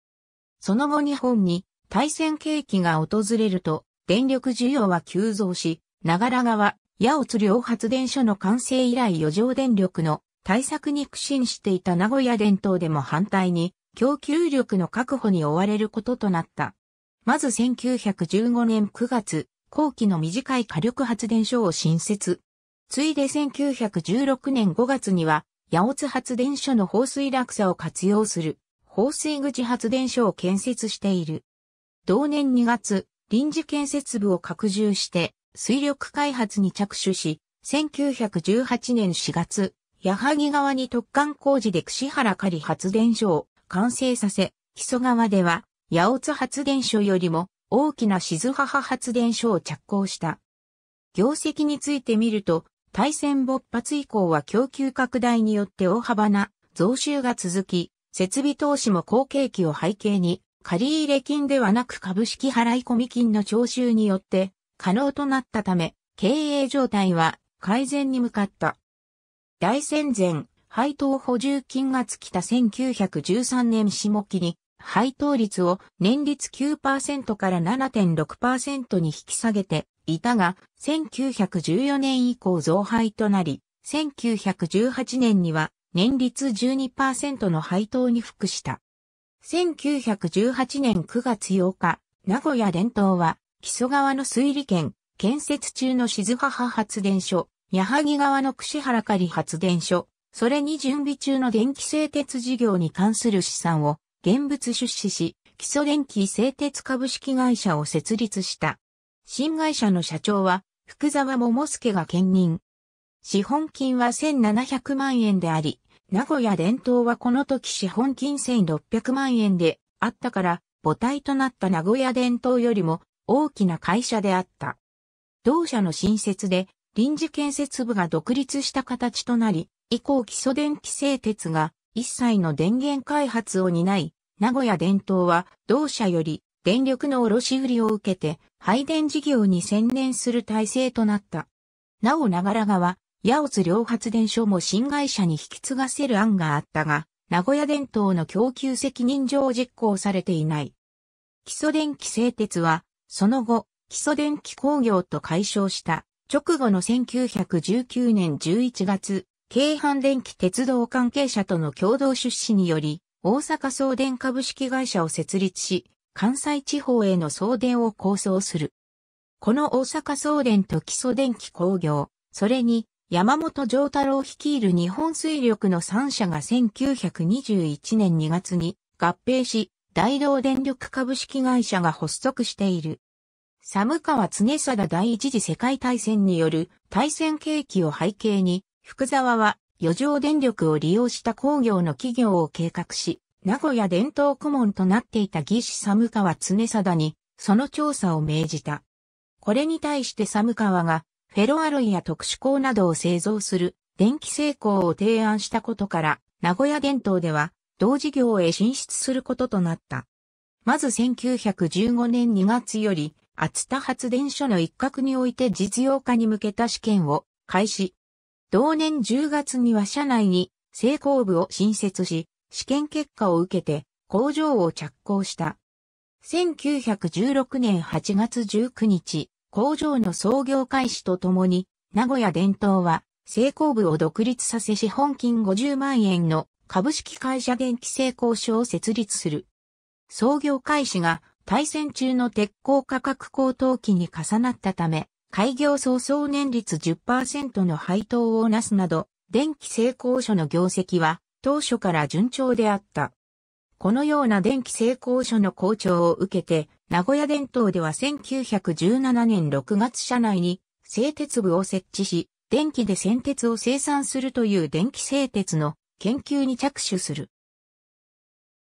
その後日本に対戦景気が訪れると、電力需要は急増し、長良川、八尾津両発電所の完成以来余剰電力の対策に苦心していた名古屋伝統でも反対に、供給力の確保に追われることとなった。まず1915年9月、後期の短い火力発電所を新設。ついで1916年5月には、八尾津発電所の放水落差を活用する、放水口発電所を建設している。同年2月、臨時建設部を拡充して、水力開発に着手し、1918年4月、矢作川に突貫工事で串原仮発電所を完成させ、木曽川では、八尾津発電所よりも大きな静母発電所を着工した。業績について見ると、大戦勃発以降は供給拡大によって大幅な増収が続き、設備投資も後継期を背景に借入金ではなく株式払込金の徴収によって可能となったため、経営状態は改善に向かった。大戦前、配当補充金が尽きた1913年下期に、配当率を年率9%から7.6%に引き下げていたが、1914年以降増配となり、1918年には年率12%の配当に服した。1918年9月8日、名古屋伝統は、木曽川の水利圏、建設中の静母発電所、矢作川の串原狩発電所、それに準備中の電気製鉄事業に関する資産を現物出資し、基礎電気製鉄株式会社を設立した。新会社の社長は福沢桃介が兼任。資本金は1700万円であり、名古屋伝統はこの時資本金1600万円であったから、母体となった名古屋伝統よりも大きな会社であった。同社の新設で臨時建設部が独立した形となり、以降基礎電気製鉄が一切の電源開発を担い、名古屋伝統は同社より電力の卸売を受けて配電事業に専念する体制となった。なお長良川、ヤオス両発電所も新会社に引き継がせる案があったが、名古屋電灯の供給責任上実行されていない。基礎電気製鉄は、その後、基礎電気工業と解消した直後の1919年11月、京阪電気鉄道関係者との共同出資により、大阪送電株式会社を設立し、関西地方への送電を構想する。この大阪送電と基礎電気工業、それに山本丈太郎率いる日本水力の3社が1921年2月に合併し、大道電力株式会社が発足している。寒川常貞第一次世界大戦による大戦景気を背景に、福沢は余剰電力を利用した工業の企業を計画し、名古屋伝統顧問となっていた技師寒川常貞に、その調査を命じた。これに対して寒川がフェロアロイや特殊鋼などを製造する電気製鋼を提案したことから、名古屋電灯では同事業へ進出することとなった。まず1915年2月より、厚田発電所の一角において実用化に向けた試験を開始。同年10月には社内に製鋼部を新設し、試験結果を受けて工場を着工した。1916年8月19日、工場の創業開始とともに、名古屋伝統は、成功部を独立させ資本金50万円の株式会社電気成功所を設立する。創業開始が対戦中の鉄鋼価格高騰期に重なったため、開業早々年率10%の配当をなすなど、電気成功所の業績は当初から順調であった。このような電気成功所の好調を受けて、名古屋電灯では1917年6月社内に製鉄部を設置し、電気で線鉄を生産するという電気製鉄の研究に着手する。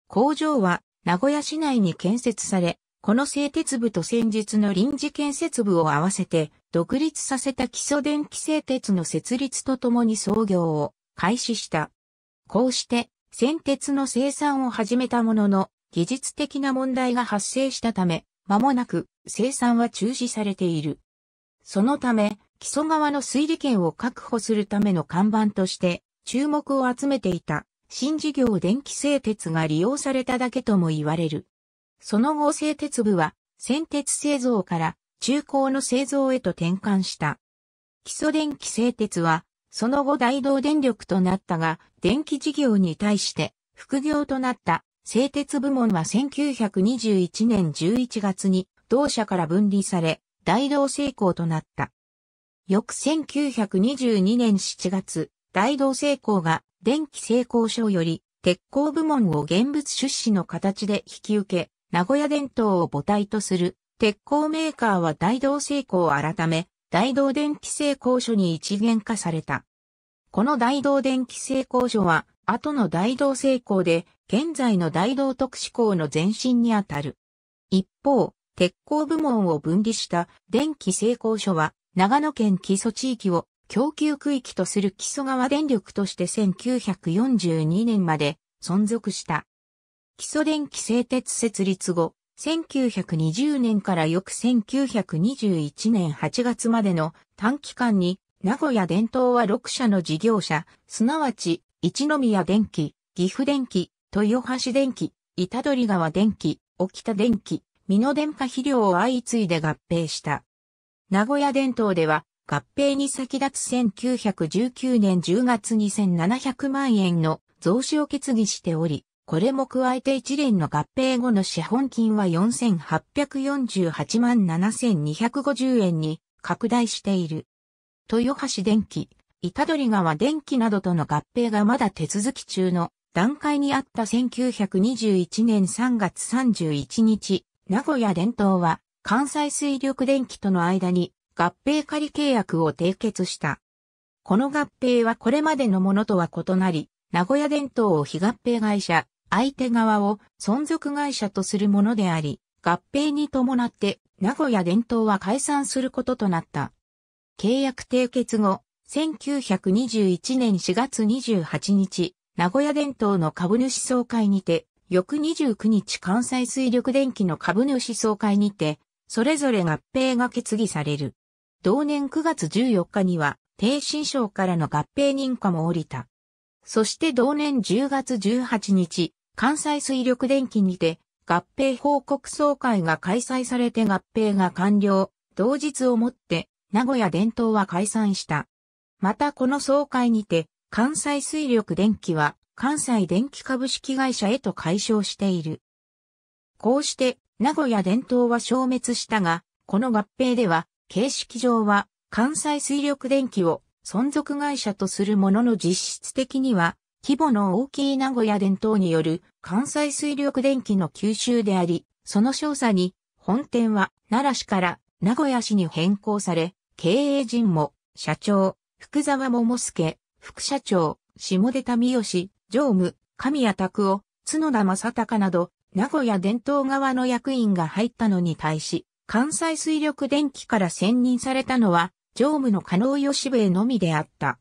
工場は名古屋市内に建設され、この製鉄部と先日の臨時建設部を合わせて独立させた基礎電気製鉄の設立とともに創業を開始した。こうして、線鉄の生産を始めたものの、技術的な問題が発生したため、間もなく生産は中止されている。そのため、基礎側の推理権を確保するための看板として注目を集めていた新事業電気製鉄が利用されただけとも言われる。その後製鉄部は先鉄製造から中高の製造へと転換した。基礎電気製鉄はその後大道電力となったが電気事業に対して副業となった製鉄部門は1921年11月に同社から分離され、大同成功となった。翌1922年7月、大同成功が電気成功所より鉄鋼部門を現物出資の形で引き受け、名古屋伝統を母体とする鉄鋼メーカーは大同功を改め、大同電気成功所に一元化された。この大同電気成功所は後の大道成功で、現在の大道特殊鋼の前身にあたる。一方、鉄鋼部門を分離した電気成功所は、長野県基礎地域を供給区域とする基礎川電力として1942年まで存続した。基礎電気製鉄設立後、1920年から翌1921年8月までの短期間に、名古屋伝統は6社の事業者、すなわち一宮電機、岐阜電機、豊橋電機、板取川電機、沖田電機、美濃電化肥料を相次いで合併した。名古屋電灯では、合併に先立つ1919年10月2700万円の増資を決議しており、これも加えて一連の合併後の資本金は4848万7250円に拡大している。豊橋電機、板取川電気などとの合併がまだ手続き中の段階にあった1921年3月31日、名古屋電灯は関西水力電気との間に合併仮契約を締結した。この合併はこれまでのものとは異なり、名古屋電灯を非合併会社、相手側を存続会社とするものであり、合併に伴って名古屋電灯は解散することとなった。契約締結後、1921年4月28日、名古屋伝統の株主総会にて、翌29日関西水力電機の株主総会にて、それぞれ合併が決議される。同年9月14日には、低新省からの合併認可も降りた。そして同年10月18日、関西水力電機にて、合併報告総会が開催されて合併が完了。同日をもって、名古屋伝統は解散した。またこの総会にて、関西水力電気は関西電気株式会社へと解消している。こうして、名古屋伝統は消滅したが、この合併では、形式上は関西水力電気を存続会社とするものの実質的には、規模の大きい名古屋伝統による関西水力電気の吸収であり、その少佐に本店は奈良市から名古屋市に変更され、経営陣も社長、福沢桃介、副社長、下出民義、常務、神谷拓夫、角田正隆など、名古屋伝統側の役員が入ったのに対し、関西水力電機から選任されたのは、常務の加納義兵のみであった。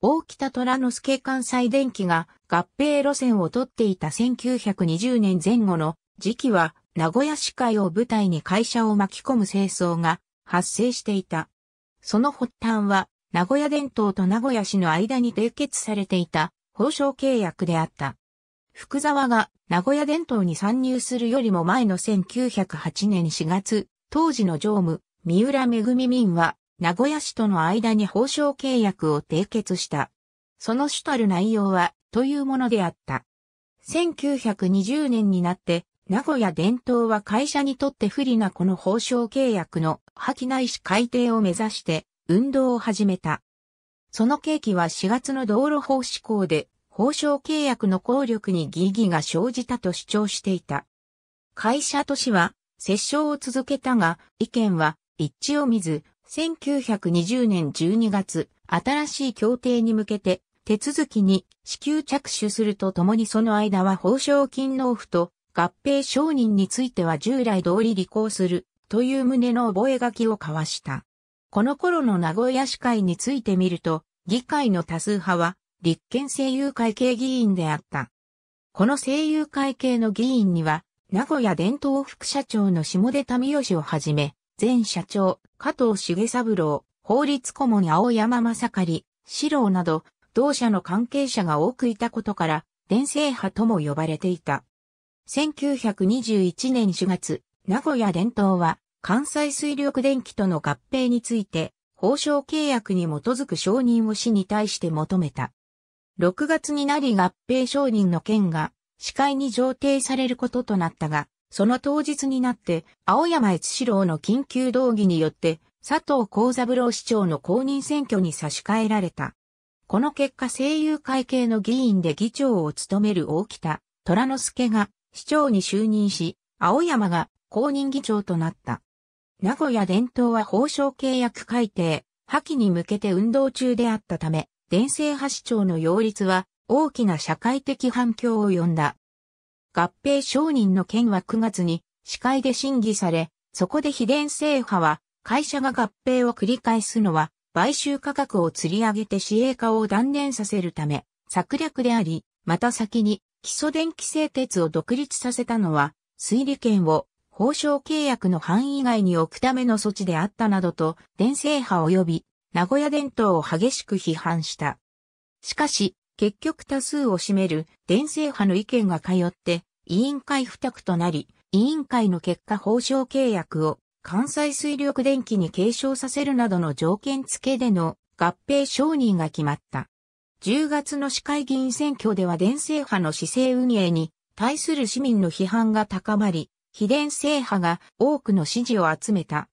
大北虎之助関西電機が合併路線を取っていた1920年前後の時期は、名古屋市会を舞台に会社を巻き込む清掃が発生していた。その発端は、名古屋伝統と名古屋市の間に締結されていた報奨契約であった。福沢が名古屋伝統に参入するよりも前の1908年4月、当時の常務、三浦恵民は、名古屋市との間に報奨契約を締結した。その主たる内容は、というものであった。1920年になって、名古屋伝統は会社にとって不利なこの報奨契約の破棄ないし改定を目指して、運動を始めた。その契機は4月の道路法施行で、報奨契約の効力に疑義が生じたと主張していた。会社と市は、折衝を続けたが、意見は一致を見ず、1920年12月、新しい協定に向けて、手続きに支給着手するとともにその間は報奨金納付と合併承認については従来通り履行するという旨の覚書を交わした。この頃の名古屋市会についてみると、議会の多数派は、立憲声優会系議員であった。この声優会系の議員には、名古屋伝統副社長の下出民義をはじめ、前社長、加藤重三郎、法律顧問青山正刈、四郎など、同社の関係者が多くいたことから、伝政派とも呼ばれていた。1921年4月、名古屋伝統は、関西水力電機との合併について、報奨契約に基づく承認を市に対して求めた。6月になり合併承認の件が、市会に上呈されることとなったが、その当日になって、青山悦志郎の緊急動議によって、佐藤幸三郎市長の公認選挙に差し替えられた。この結果声優会系の議員で議長を務める大北、虎之助が市長に就任し、青山が公認議長となった。名古屋伝統は報奨契約改定、破棄に向けて運動中であったため、伝政派市長の擁立は大きな社会的反響を呼んだ。合併承認の件は9月に司会で審議され、そこで非伝政派は会社が合併を繰り返すのは買収価格を釣り上げて市営化を断念させるため策略であり、また先に基礎電気製鉄を独立させたのは推理権を報奨契約の範囲外に置くための措置であったなどと、伝政派及び名古屋伝統を激しく批判した。しかし、結局多数を占める伝政派の意見が通って、委員会付託となり、委員会の結果報奨契約を関西水力電気に継承させるなどの条件付けでの合併承認が決まった。10月の市会議員選挙では伝政派の市政運営に対する市民の批判が高まり、秘伝制覇が多くの支持を集めた。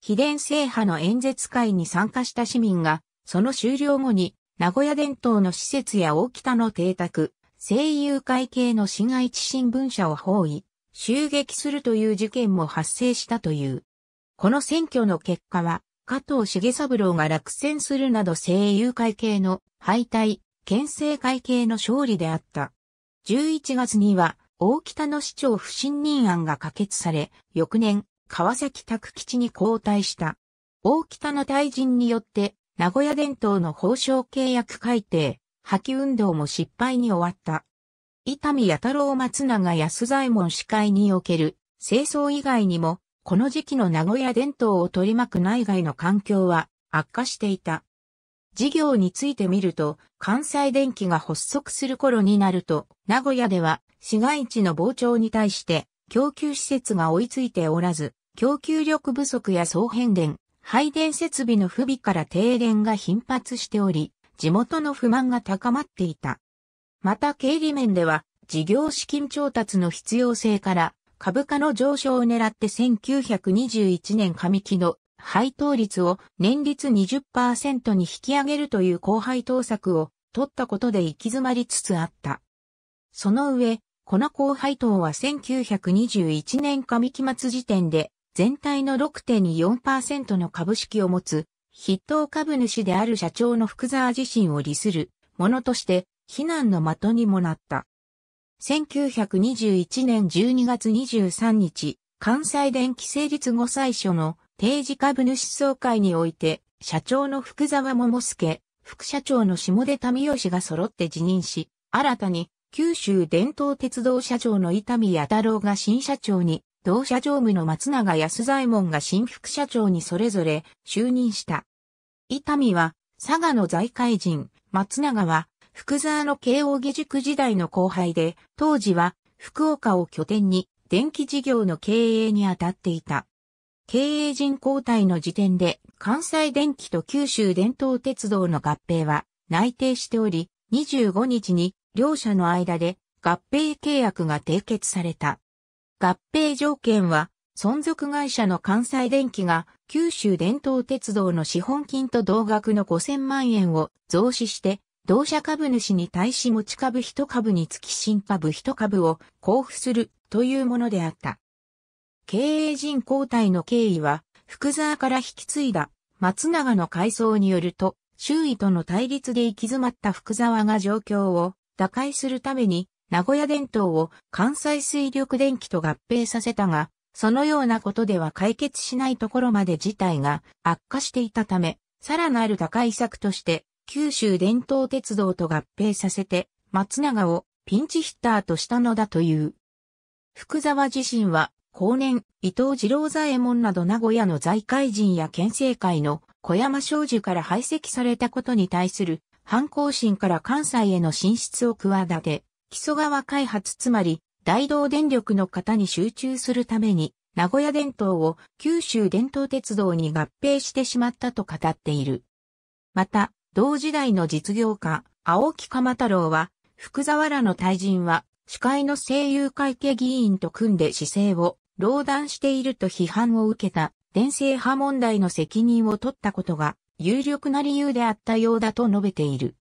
秘伝制覇の演説会に参加した市民が、その終了後に、名古屋伝統の施設や大北の邸宅、声優会系の市街地新聞社を包囲、襲撃するという事件も発生したという。この選挙の結果は、加藤重三郎が落選するなど声優会系の敗退、県政会系の勝利であった。11月には、大北の市長不信任案が可決され、翌年、川崎宅吉に交代した。大北の退陣によって、名古屋伝統の報奨契約改定、破棄運動も失敗に終わった。伊丹八太郎松永安左衛門司会における、清掃以外にも、この時期の名古屋伝統を取り巻く内外の環境は悪化していた。事業についてみると、関西電気が発足する頃になると、名古屋では市街地の膨張に対して供給施設が追いついておらず、供給力不足や総変電、配電設備の不備から停電が頻発しており、地元の不満が高まっていた。また経理面では、事業資金調達の必要性から株価の上昇を狙って1921年上期の配当率を年率20%に引き上げるという高配当策を取ったことで行き詰まりつつあった。その上、この後輩党は1921年上期末時点で全体の6.24%の株式を持つ筆頭株主である社長の福沢自身を利するものとして非難の的にもなった。1921年12月23日、関西電気成立後最初の定時株主総会において、社長の福沢桃介、副社長の下出民義が揃って辞任し、新たに九州伝統鉄道社長の伊丹弥太郎が新社長に、同社常務の松永安左衛門が新副社長にそれぞれ就任した。伊丹は、佐賀の財界人、松永は、福沢の慶応義塾時代の後輩で、当時は、福岡を拠点に、電気事業の経営に当たっていた。経営人交代の時点で、関西電気と九州伝統鉄道の合併は内定しており、25日に両社の間で合併契約が締結された。合併条件は、存続会社の関西電機が九州伝統鉄道の資本金と同額の5000万円を増資して、同社株主に対し持ち株1株につき新株1株を交付するというものであった。経営陣交代の経緯は、福沢から引き継いだ松永の改装によると、周囲との対立で行き詰まった福沢が状況を打開するために、名古屋電灯を関西水力電気と合併させたが、そのようなことでは解決しないところまで事態が悪化していたため、さらなる打開策として、九州電灯鉄道と合併させて、松永をピンチヒッターとしたのだという。福沢自身は、後年、伊藤二郎左衛門など名古屋の財界人や県政会の小山商事から排斥されたことに対する反抗心から関西への進出を企て、木曽川開発つまり、大道電力の方に集中するために、名古屋電灯を九州電灯鉄道に合併してしまったと語っている。また、同時代の実業家、青木鎌太郎は、福沢らの大臣は、司会の声優会計議員と組んで姿勢を、老断していると批判を受けた、電政派問題の責任を取ったことが、有力な理由であったようだと述べている。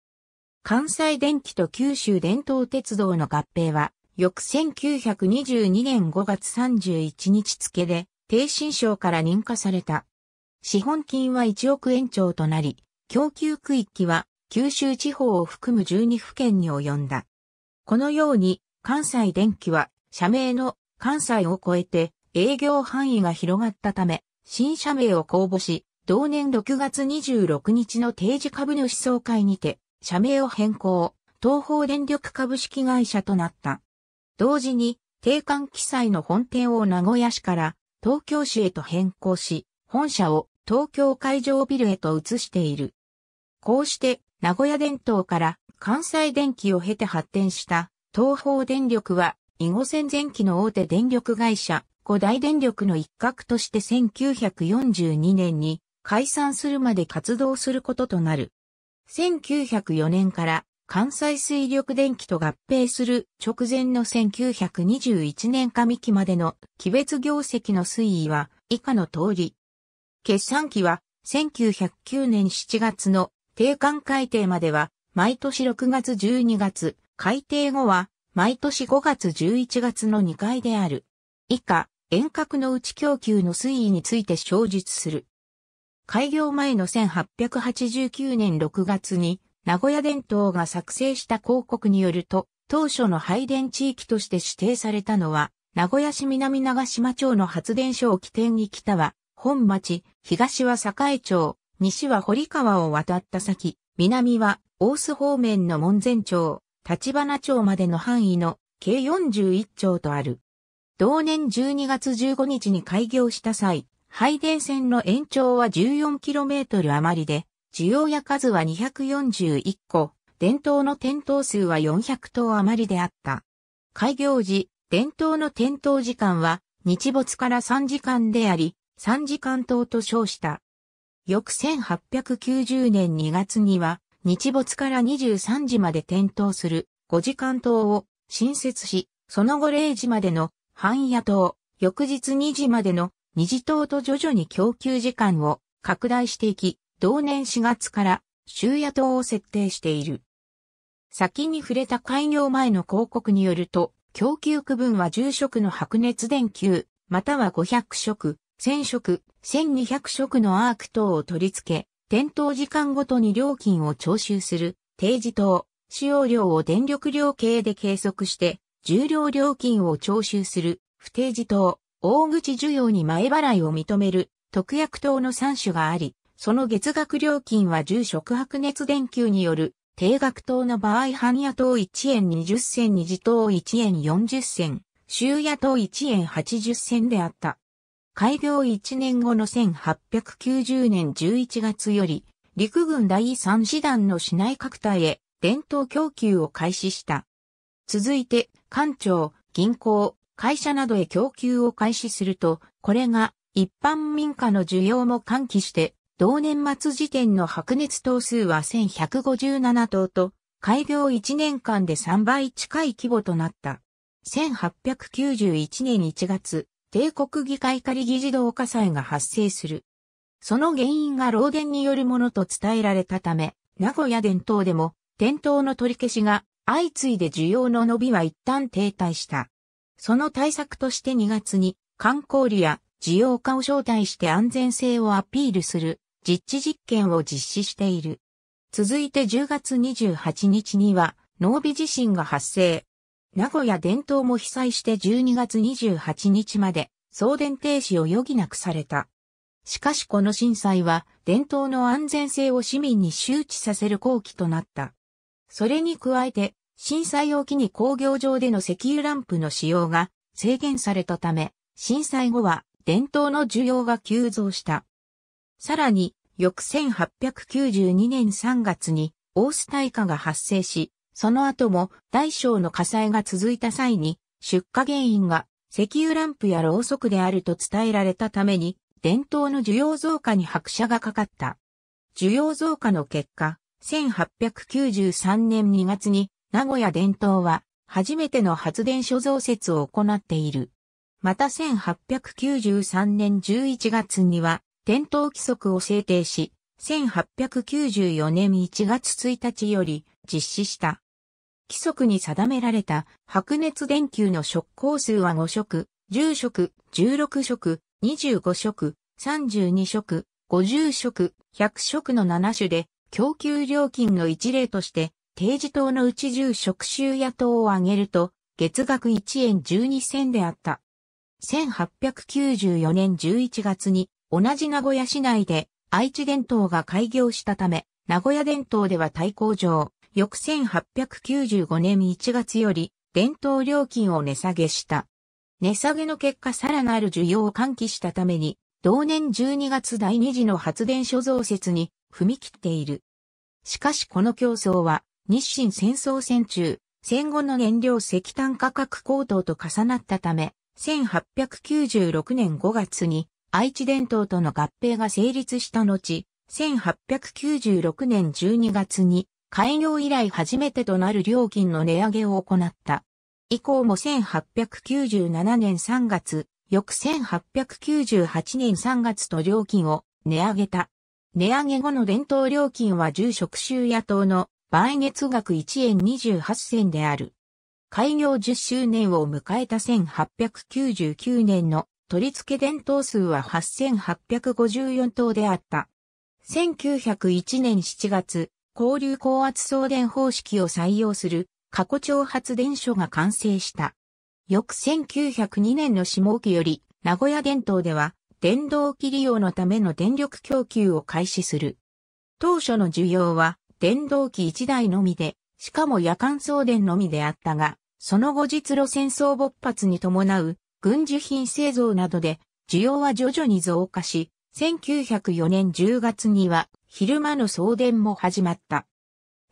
関西電気と九州伝統鉄道の合併は、翌1922年5月31日付で、低新省から認可された。資本金は1億円超となり、供給区域は九州地方を含む12府県に及んだ。このように、関西電気は社名の関西を超えて営業範囲が広がったため、新社名を公募し、同年6月26日の定時株主総会にて、社名を変更、東方電力株式会社となった。同時に、定管記載の本店を名古屋市から東京市へと変更し、本社を東京会場ビルへと移している。こうして、名古屋電灯から関西電気を経て発展した東方電力は、囲碁戦前期の大手電力会社、五大電力の一角として1942年に解散するまで活動することとなる。1904年から関西水力電気と合併する直前の1921年上期までの期別業績の推移は以下の通り。決算期は1909年7月の定款改定までは毎年6月12月、改定後は毎年5月11月の2回である。以下、遠隔の内供給の推移について詳述する。開業前の1889年6月に、名古屋伝統が作成した広告によると、当初の配電地域として指定されたのは、名古屋市南長島町の発電所を起点に北は、本町、東は栄町、西は堀川を渡った先、南は大須方面の門前町、立花町までの範囲の計41町とある。同年12月15日に開業した際、配電線の延長は 14km 余りで、需要や数は241個、伝統の点灯数は400灯余りであった。開業時、伝統の点灯時間は日没から3時間であり、3時間灯と称した。翌1890年2月には、日没から23時まで点灯する5時間灯を新設し、その後0時までの半夜灯、翌日2時までの二次島と徐々に供給時間を拡大していき、同年4月から終夜島を設定している。先に触れた開業前の広告によると、供給区分は10色の白熱電球、または500色、1000色、1200色のアーク等を取り付け、点灯時間ごとに料金を徴収する定時灯、使用量を電力量計で計測して、重量料金を徴収する不定時灯、大口需要に前払いを認める特約等の3種があり、その月額料金は住職白熱電球による定額等の場合半夜等1円20銭二次等1円40銭、週夜等1円80銭であった。開業1年後の1890年11月より、陸軍第3師団の市内各隊へ伝統供給を開始した。続いて、官庁、銀行、会社などへ供給を開始すると、これが一般民家の需要も喚起して、同年末時点の白熱頭数は1157頭と、開業1年間で3倍近い規模となった。1891年1月、帝国議会仮議事堂火災が発生する。その原因が漏電によるものと伝えられたため、名古屋伝統でも、伝統の取り消しが相次いで需要の伸びは一旦停滞した。その対策として2月に観光利や需要家を招待して安全性をアピールする実地実験を実施している。続いて10月28日には、濃尾地震が発生。名古屋伝統も被災して12月28日まで送電停止を余儀なくされた。しかしこの震災は伝統の安全性を市民に周知させる好機となった。それに加えて震災を機に工業上での石油ランプの使用が制限されたため、震災後は伝統の需要が急増した。さらに、翌1892年3月にオース大火が発生し、その後も大小の火災が続いた際に出火原因が石油ランプやろうそくであると伝えられたために伝統の需要増加に拍車がかかった。需要増加の結果、1893年2月に名古屋伝統は、初めての発電所増設を行っている。また1893年11月には、点灯規則を制定し、1894年1月1日より実施した。規則に定められた白熱電球の食光数は5色、10色、16色、25色、32色、50色、100色の7種で、供給料金の一例として、定時党のうち10職州野党を挙げると、月額1円12銭であった。1894年11月に、同じ名古屋市内で、愛知電灯が開業したため、名古屋電灯では対抗上、翌1895年1月より、電灯料金を値下げした。値下げの結果さらなる需要を喚起したために、同年12月第2次の発電所増設に踏み切っている。しかしこの競争は日清戦争戦中、戦後の燃料石炭価格高騰と重なったため、1896年5月に愛知電灯との合併が成立した後、1896年12月に開業以来初めてとなる料金の値上げを行った。以降も1897年3月、翌1898年3月と料金を値上げた。値上げ後の伝統料金は住職州野党の倍月額1円28銭である。開業10周年を迎えた1899年の取り付け伝統数は8854等であった。1901年7月、交流高圧送電方式を採用する過去調発電所が完成した。翌1902年の下期より、名古屋電灯では、電動機利用のための電力供給を開始する。当初の需要は電動機1台のみで、しかも夜間送電のみであったが、その後実路戦争勃発に伴う軍需品製造などで需要は徐々に増加し、1904年10月には昼間の送電も始まった。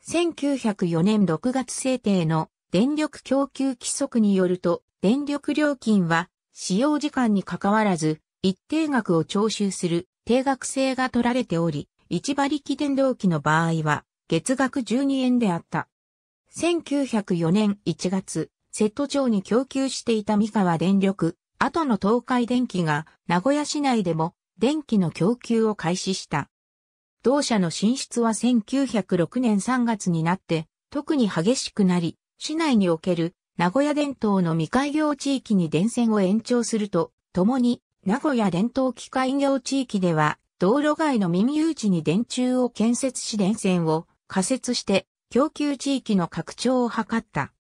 1904年6月制定の電力供給規則によると、電力料金は使用時間にかかわらず一定額を徴収する定額制が取られており、1馬力電動機の場合は月額12円であった。1904年1月、瀬戸町に供給していた三河電力、後の東海電気が名古屋市内でも電気の供給を開始した。同社の進出は1906年3月になって特に激しくなり、市内における名古屋伝統の未開業地域に電線を延長すると、ともに名古屋伝統機械業地域では道路外の民有地に電柱を建設し電線を仮設して供給地域の拡張を図った。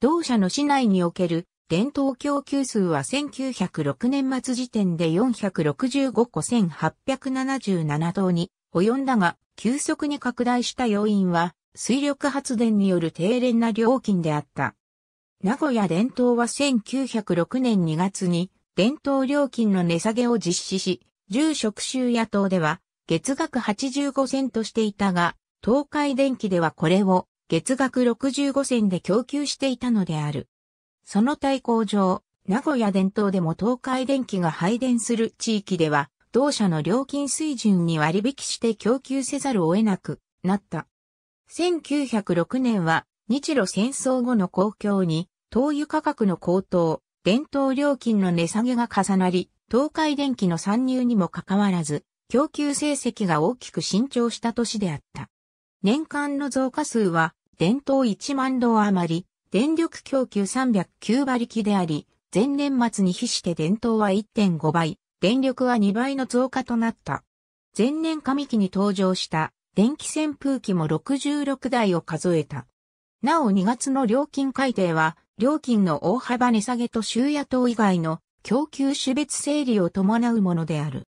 同社の市内における伝統供給数は1906年末時点で465個1877棟に及んだが、急速に拡大した要因は水力発電による低廉な料金であった。名古屋伝統は1906年2月に伝統料金の値下げを実施し、住職州野党では月額85銭としていたが、東海電機ではこれを月額65銭で供給していたのである。その対抗上、名古屋電灯でも東海電機が配電する地域では、同社の料金水準に割引して供給せざるを得なくなった。1906年は日露戦争後の公共に灯油価格の高騰、電灯料金の値下げが重なり、東海電機の参入にもかかわらず、供給成績が大きく伸長した年であった。年間の増加数は、電灯1万度余り、電力供給309馬力であり、前年末に比して電灯は1.5倍、電力は2倍の増加となった。前年上期に登場した電気扇風機も66台を数えた。なお2月の料金改定は、料金の大幅値下げと週野党以外の供給種別整理を伴うものである。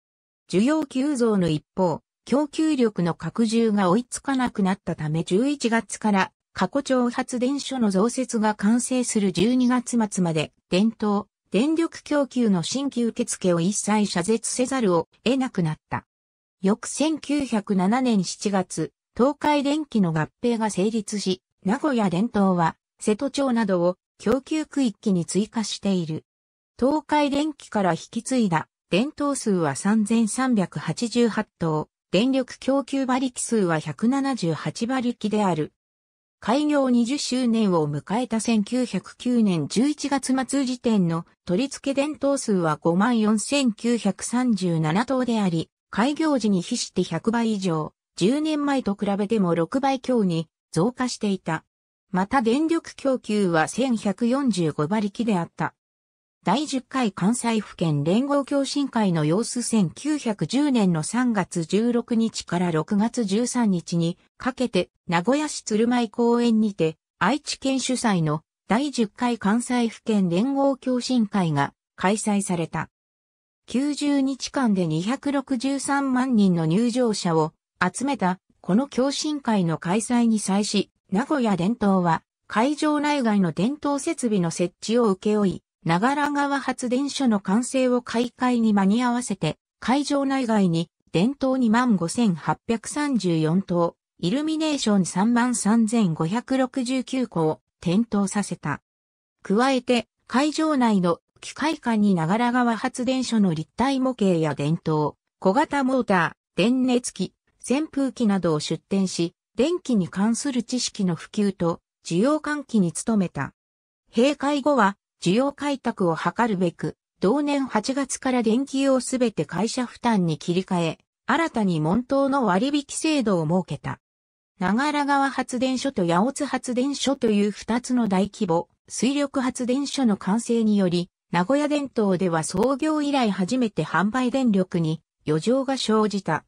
需要急増の一方、供給力の拡充が追いつかなくなったため11月から過去町発電所の増設が完成する12月末まで電灯、電力供給の新規受付を一切謝絶せざるを得なくなった。翌1907年7月、東海電機の合併が成立し、名古屋電灯は瀬戸町などを供給区域に追加している。東海電機から引き継いだ電灯数は3388頭。電力供給馬力数は178馬力である。開業20周年を迎えた1909年11月末時点の取り付け電灯数は54,937灯であり、開業時に比して100倍以上、10年前と比べても6倍強に増加していた。また電力供給は1145馬力であった。第10回関西府県連合共進会の様子1910年の3月16日から6月13日にかけて名古屋市鶴舞公園にて愛知県主催の第10回関西府県連合共進会が開催された。90日間で263万人の入場者を集めたこの共進会の開催に際し名古屋伝統は会場内外の伝統設備の設置を請け負い長良川発電所の完成を開会に間に合わせて、会場内外に電灯2万5834灯、イルミネーション3万3569個を点灯させた。加えて、会場内の機械館に長良川発電所の立体模型や電灯、小型モーター、電熱機、扇風機などを出展し、電気に関する知識の普及と需要喚起に努めた。閉会後は需要開拓を図るべく、同年8月から電気をすべて会社負担に切り替え、新たに門頭の割引制度を設けた。長良川発電所と八津発電所という二つの大規模水力発電所の完成により、名古屋電灯では創業以来初めて販売電力に余剰が生じた。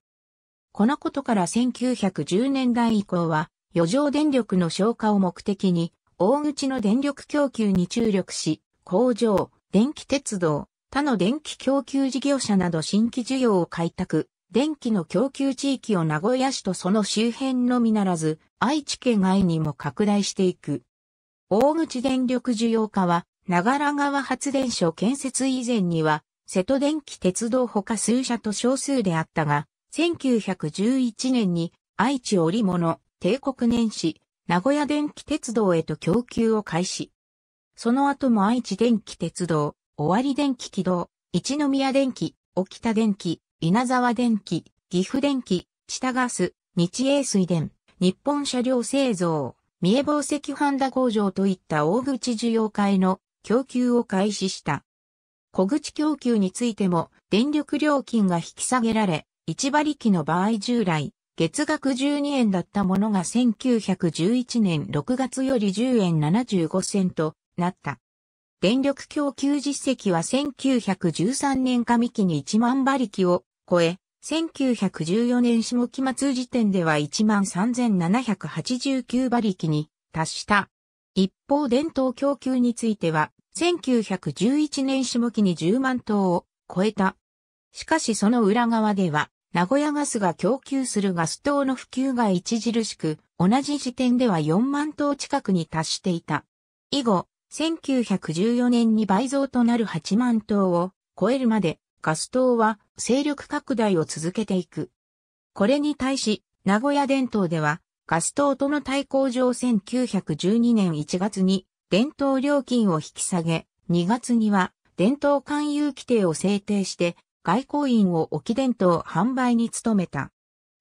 このことから1910年代以降は余剰電力の消化を目的に大口の電力供給に注力し、工場、電気鉄道、他の電気供給事業者など新規需要を開拓、電気の供給地域を名古屋市とその周辺のみならず、愛知県外にも拡大していく。大口電力需要化は、長良川発電所建設以前には、瀬戸電気鉄道ほか数社と少数であったが、1911年に愛知織物、帝国年始、名古屋電気鉄道へと供給を開始。その後も愛知電気鉄道、尾張電気軌道、一宮電気、沖田電気、稲沢電気、岐阜電気、下ガス、日英水電、日本車両製造、三重宝石ハンダ工場といった大口需要会の供給を開始した。小口供給についても電力料金が引き下げられ、1馬力の場合従来、月額12円だったものが1911年6月より10円75銭となった。電力供給実績は1913年上期に1万馬力を超え、1914年下期末時点では13,789馬力に達した。一方伝統供給については、1911年下期に10万頭を超えた。しかしその裏側では、名古屋ガスが供給するガス灯の普及が著しく、同じ時点では4万頭近くに達していた。以後、1914年に倍増となる8万頭を超えるまでガス島は勢力拡大を続けていく。これに対し、名古屋伝統では、ガス島との対抗上1912年1月に伝統料金を引き下げ、2月には伝統勧誘規定を制定して、外交員を置き伝統販売に努めた。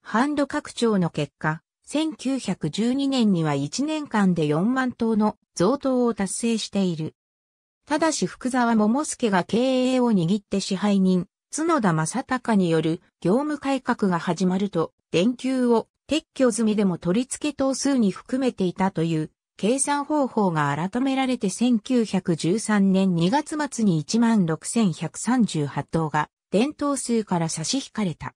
ハンド拡張の結果、1912年には1年間で4万頭の贈答を達成している。ただし福沢桃介が経営を握って支配人、角田正隆による業務改革が始まると、電球を撤去済みでも取り付け等数に含めていたという計算方法が改められて1913年2月末に16,138等が伝統数から差し引かれた。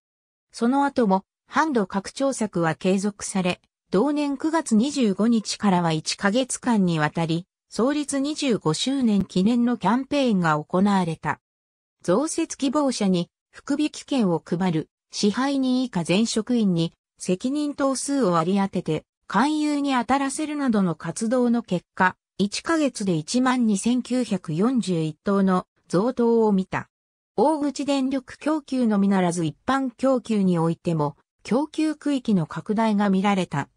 その後も、販路拡張策は継続され、同年9月25日からは1ヶ月間にわたり、創立25周年記念のキャンペーンが行われた。増設希望者に福引券を配る、支配人以下全職員に責任等数を割り当てて、勧誘に当たらせるなどの活動の結果、1ヶ月で12,941等の増等を見た。大口電力供給のみならず一般供給においても、供給区域の拡大が見られた。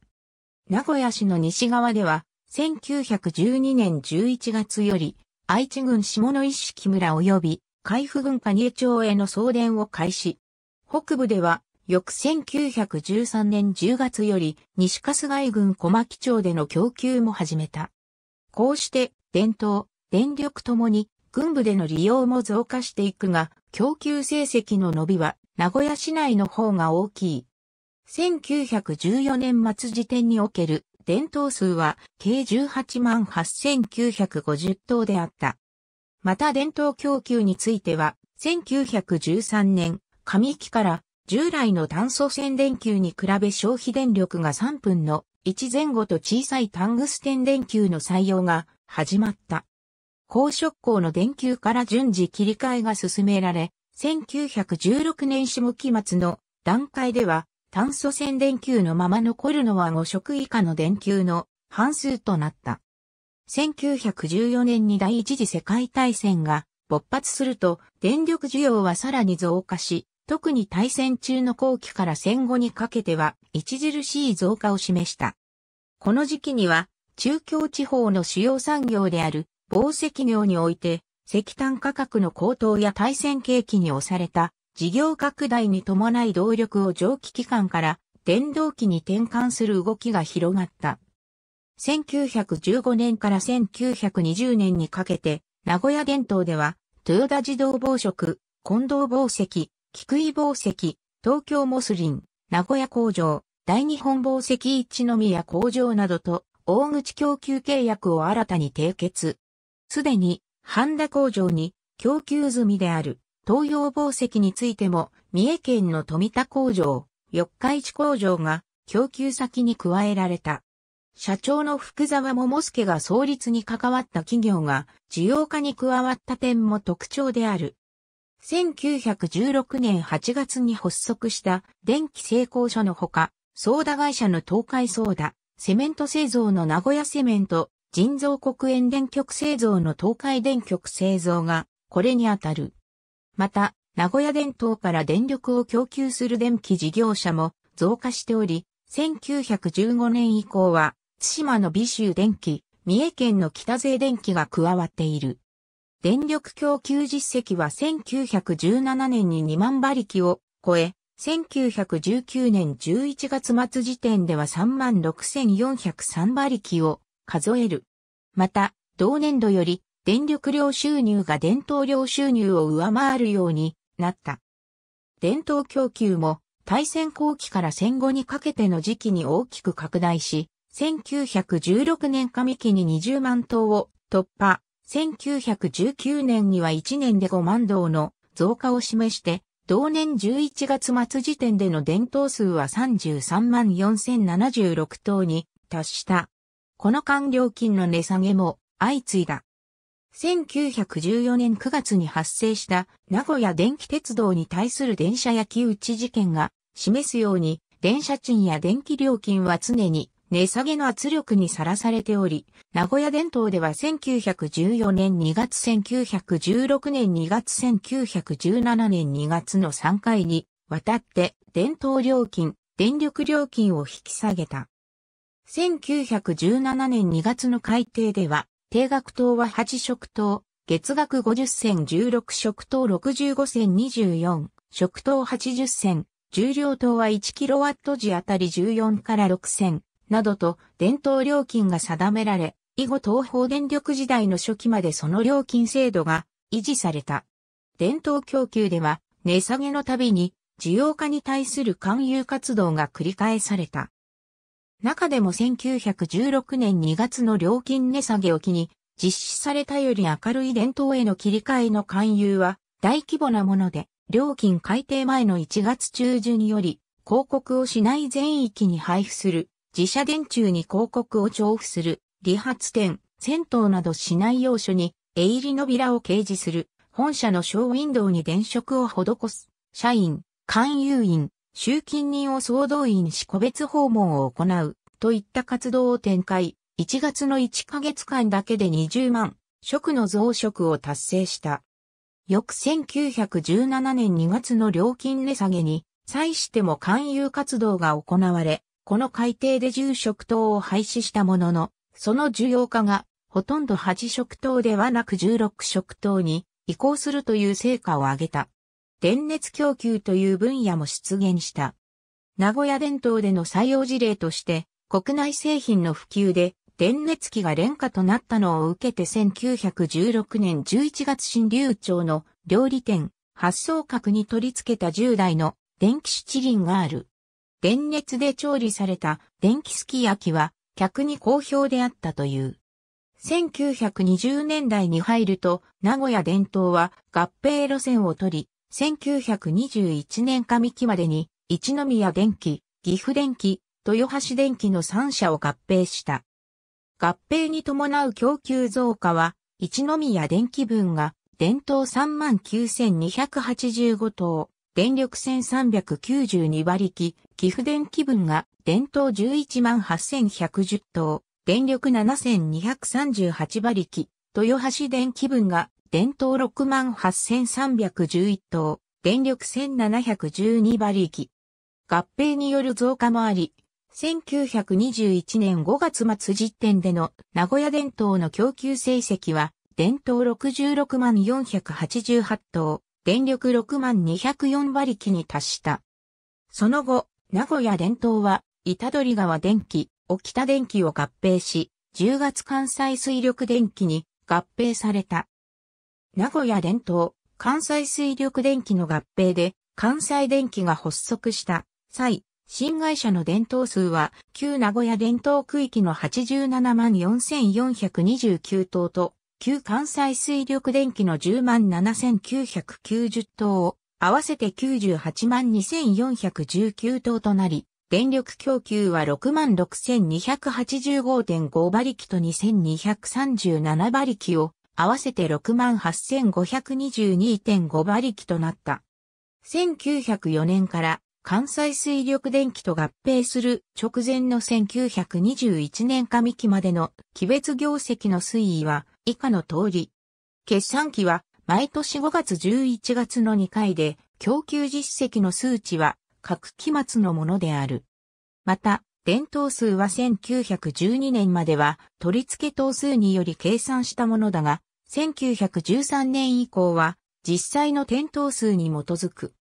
名古屋市の西側では、1912年11月より、愛知郡下野一式村及び、海部郡蟹江町への送電を開始。北部では、翌1913年10月より、西春日井郡小牧町での供給も始めた。こうして、伝統、電力ともに、軍部での利用も増加していくが、供給成績の伸びは、名古屋市内の方が大きい。1914年末時点における伝統数は計18万8950頭であった。また伝統供給については、1913年、上期から従来の炭素線電球に比べ消費電力が3分の1前後と小さいタングステン電球の採用が始まった。高速光の電球から順次切り替えが進められ、1916年下期末の段階では炭素線電球のまま残るのは5色以下の電球の半数となった。1914年に第一次世界大戦が勃発すると電力需要はさらに増加し、特に大戦中の後期から戦後にかけては著しい増加を示した。この時期には中京地方の主要産業である宝石業において石炭価格の高騰や対戦景気に押された事業拡大に伴い動力を蒸気機関から電動機に転換する動きが広がった。1915年から1920年にかけて、名古屋電灯では、豊田自動防食、近藤防石、菊井防石、東京モスリン、名古屋工場、大日本防石一宮工場などと大口供給契約を新たに締結。すでに、半田工場に供給済みである東洋宝石についても、三重県の富田工場、四日市工場が供給先に加えられた。社長の福沢桃介が創立に関わった企業が需要化に加わった点も特徴である。1916年8月に発足した電気製鋼所のほか、ソーダ会社の東海ソーダ、セメント製造の名古屋セメント、人造国園電極製造の東海電極製造がこれにあたる。また、名古屋電灯から電力を供給する電気事業者も増加しており、1915年以降は、津島の美州電気、三重県の北勢電気が加わっている。電力供給実績は1917年に2万馬力を超え、1919年11月末時点では36,403馬力を数える。また、同年度より電力量収入が伝統量収入を上回るようになった。伝統供給も大戦後期から戦後にかけての時期に大きく拡大し、1916年上期に20万頭を突破、1919年には1年で5万頭の増加を示して、同年11月末時点での伝統数は33万4076頭に達した。この官僚金の値下げも相次いだ。1914年9月に発生した名古屋電気鉄道に対する電車焼き打ち事件が示すように電車賃や電気料金は常に値下げの圧力にさらされており、名古屋電灯では1914年2月1916年2月1917年2月の3回にわたって電灯料金、電力料金を引き下げた。1917年2月の改定では定額等は8食等、月額50銭16食等65銭24、食等80銭、重量等は 1kW 時あたり14から6銭、などと伝統料金が定められ、以後東方電力時代の初期までその料金制度が維持された。伝統供給では値下げのたびに需要化に対する勧誘活動が繰り返された。中でも1916年2月の料金値下げを機に、実施されたより明るい伝統への切り替えの勧誘は大規模なもので、料金改定前の1月中旬により、広告をしない全域に配布する、自社電柱に広告を重付する、理髪店、銭湯などしない要所に、絵入りのビラを掲示する、本社のショーウィンドウに電飾を施す、社員、勧誘員、集金人を総動員し個別訪問を行うといった活動を展開、1月の1ヶ月間だけで20万食の増食を達成した。翌1917年2月の料金値下げに、際しても勧誘活動が行われ、この改定で10食等を廃止したものの、その需要化が、ほとんど8食等ではなく16食等に移行するという成果を上げた。電熱供給という分野も出現した。名古屋伝統での採用事例として、国内製品の普及で電熱機が廉価となったのを受けて1916年11月新流町の料理店、発送閣に取り付けた10台の電気七輪がある。電熱で調理された電気すき焼きは客に好評であったという。1920年代に入ると名古屋伝統は合併路線を取り、1921年上期までに、一宮電機、岐阜電機、豊橋電機の3社を合併した。合併に伴う供給増加は、一宮電機分が、電灯39,285灯、電力1,392馬力、岐阜電機分が、電灯118,110灯、電力7,238馬力、豊橋電機分が電灯68,311灯、電力1,712馬力。合併による増加もあり、1921年5月末時点での名古屋電灯の供給成績は、電灯66万488灯、電力6万204馬力に達した。その後、名古屋電灯は、板取川電気、沖田電気を合併し、10月関西水力電気に合併された。名古屋電灯、関西水力電機の合併で、関西電機が発足した際、新会社の電灯数は、旧名古屋電灯区域の87万4429棟と、旧関西水力電機の10万7990棟を、合わせて98万2419棟となり、電力供給は66,285.5馬力と2237馬力を合わせて68,522.5馬力となった。1904年から関西水力電気と合併する直前の1921年上期までの期別業績の推移は以下の通り。決算期は毎年5月11月の2回で供給実績の数値は各期末のものである。また、伝統数は1912年までは取り付け等数により計算したものだが、1913年以降は実際の点灯数に基づく。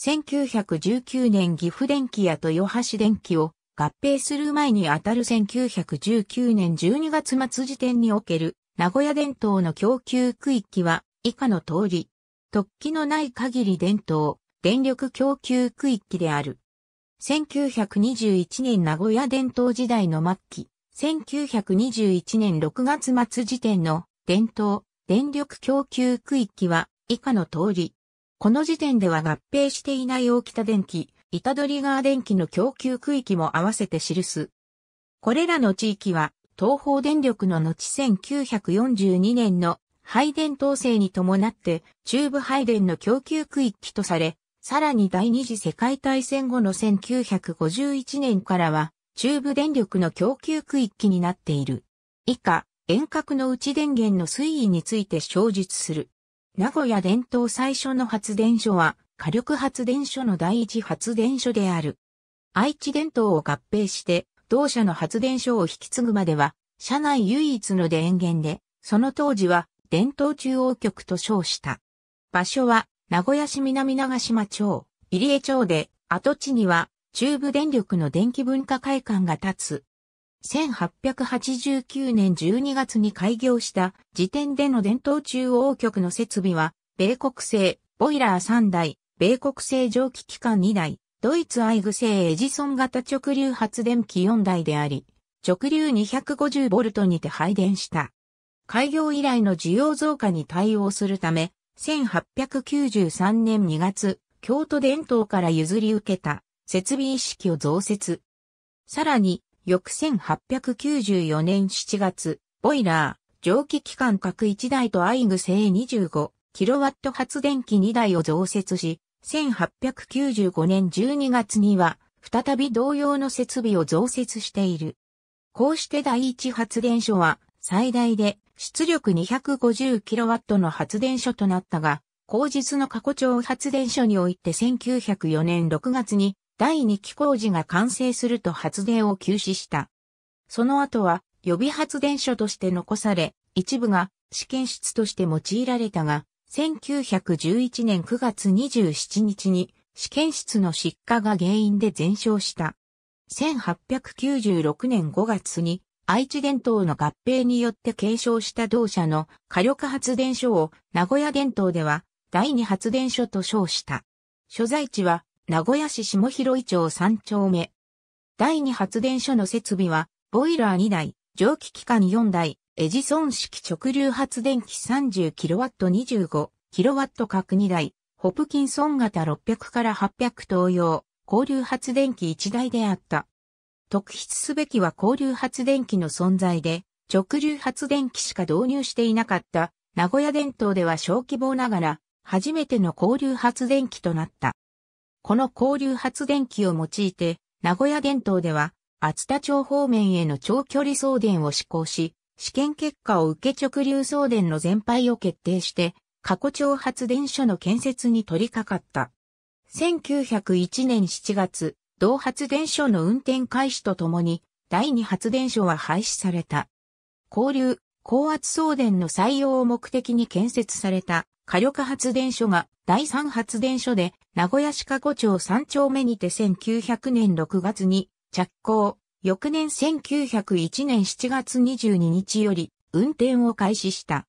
1919年岐阜電機や豊橋電機を合併する前にあたる1919年12月末時点における名古屋電灯の供給区域は以下の通り、突起のない限り電灯、電力供給区域である。1921年名古屋電灯時代の末期、1921年6月末時点の電灯、電力供給区域は以下の通り。この時点では合併していない大北電機、板取川電機の供給区域も合わせて記す。これらの地域は東方電力の後1942年の配電統制に伴って中部配電の供給区域とされ、さらに第二次世界大戦後の1951年からは中部電力の供給区域になっている。以下、遠隔の内電源の推移について詳述する。名古屋伝統最初の発電所は火力発電所の第一発電所である。愛知電灯を合併して同社の発電所を引き継ぐまでは社内唯一の電源で、その当時は電灯中央局と称した。場所は名古屋市南長島町、入江町で跡地には中部電力の電気文化会館が立つ1889年12月に開業した時点での伝統中央局の設備は、米国製、ボイラー3台、米国製蒸気機関2台、ドイツアイグ製エジソン型直流発電機4台であり、直流 250V にて配電した。開業以来の需要増加に対応するため、1893年2月、京都伝統から譲り受けた設備意識を増設。さらに、翌1894年7月、ボイラー、蒸気機関各1台とアイグ製 25kW 発電機2台を増設し、1895年12月には、再び同様の設備を増設している。こうして第一発電所は、最大で出力 250kW の発電所となったが、後日の過去町発電所において1904年6月に第2期工事が完成すると発電を休止した。その後は予備発電所として残され、一部が試験室として用いられたが、1911年9月27日に試験室の失火が原因で全焼した。1896年5月に愛知電灯の合併によって継承した同社の火力発電所を名古屋電灯では第二発電所と称した。所在地は名古屋市下広井町3丁目。第2発電所の設備は、ボイラー2台、蒸気機関4台、エジソン式直流発電機 30kW25kW 各2台、ホプキンソン型600から800等用、交流発電機1台であった。特筆すべきは交流発電機の存在で、直流発電機しか導入していなかった、名古屋電灯では小規模ながら、初めての交流発電機となった。この交流発電機を用いて、名古屋電灯では、厚田町方面への長距離送電を施行し、試験結果を受け直流送電の全廃を決定して、過去町発電所の建設に取り掛かった。1901年7月、同発電所の運転開始とともに、第二発電所は廃止された。交流、高圧送電の採用を目的に建設された火力発電所が第三発電所で名古屋市加古町3丁目にて1900年6月に着工、翌年1901年7月22日より運転を開始した。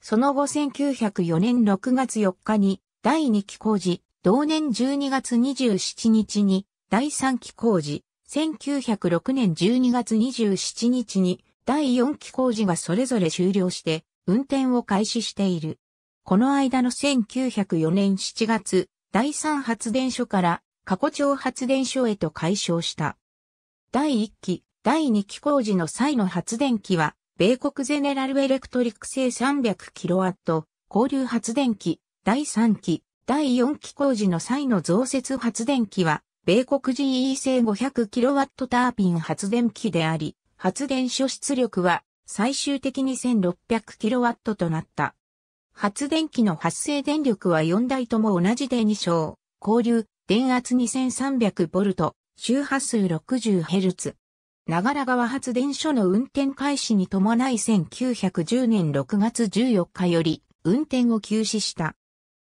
その後1904年6月4日に第2期工事、同年12月27日に第3期工事、1906年12月27日に第4期工事がそれぞれ終了して運転を開始している。この間の1904年7月、第三発電所から過去町発電所へと解消した。第1期、第2期工事の際の発電機は、米国ゼネラルエレクトリック製 300kW、交流発電機、第3期、第4期工事の際の増設発電機は、米国 GE 製 500kW タービン発電機であり、発電所出力は最終的に 1600kW となった。発電機の発生電力は4台とも同じで2小、交流、電圧 2300V、周波数 60Hz。長良川発電所の運転開始に伴い1910年6月14日より運転を休止した。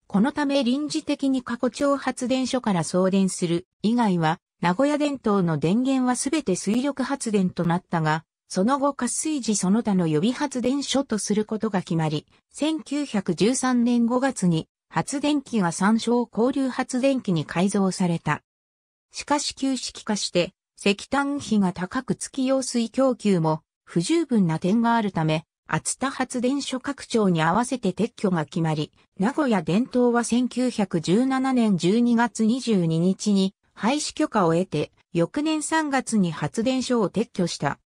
このため臨時的に過去町発電所から送電する以外は名古屋電灯の電源はすべて水力発電となったが、その後活水時その他の予備発電所とすることが決まり、1913年5月に発電機が参照交流発電機に改造された。しかし旧式化して石炭費が高く月用水供給も不十分な点があるため、熱田発電所拡張に合わせて撤去が決まり、名古屋伝統は1917年12月22日に廃止許可を得て、翌年3月に発電所を撤去した。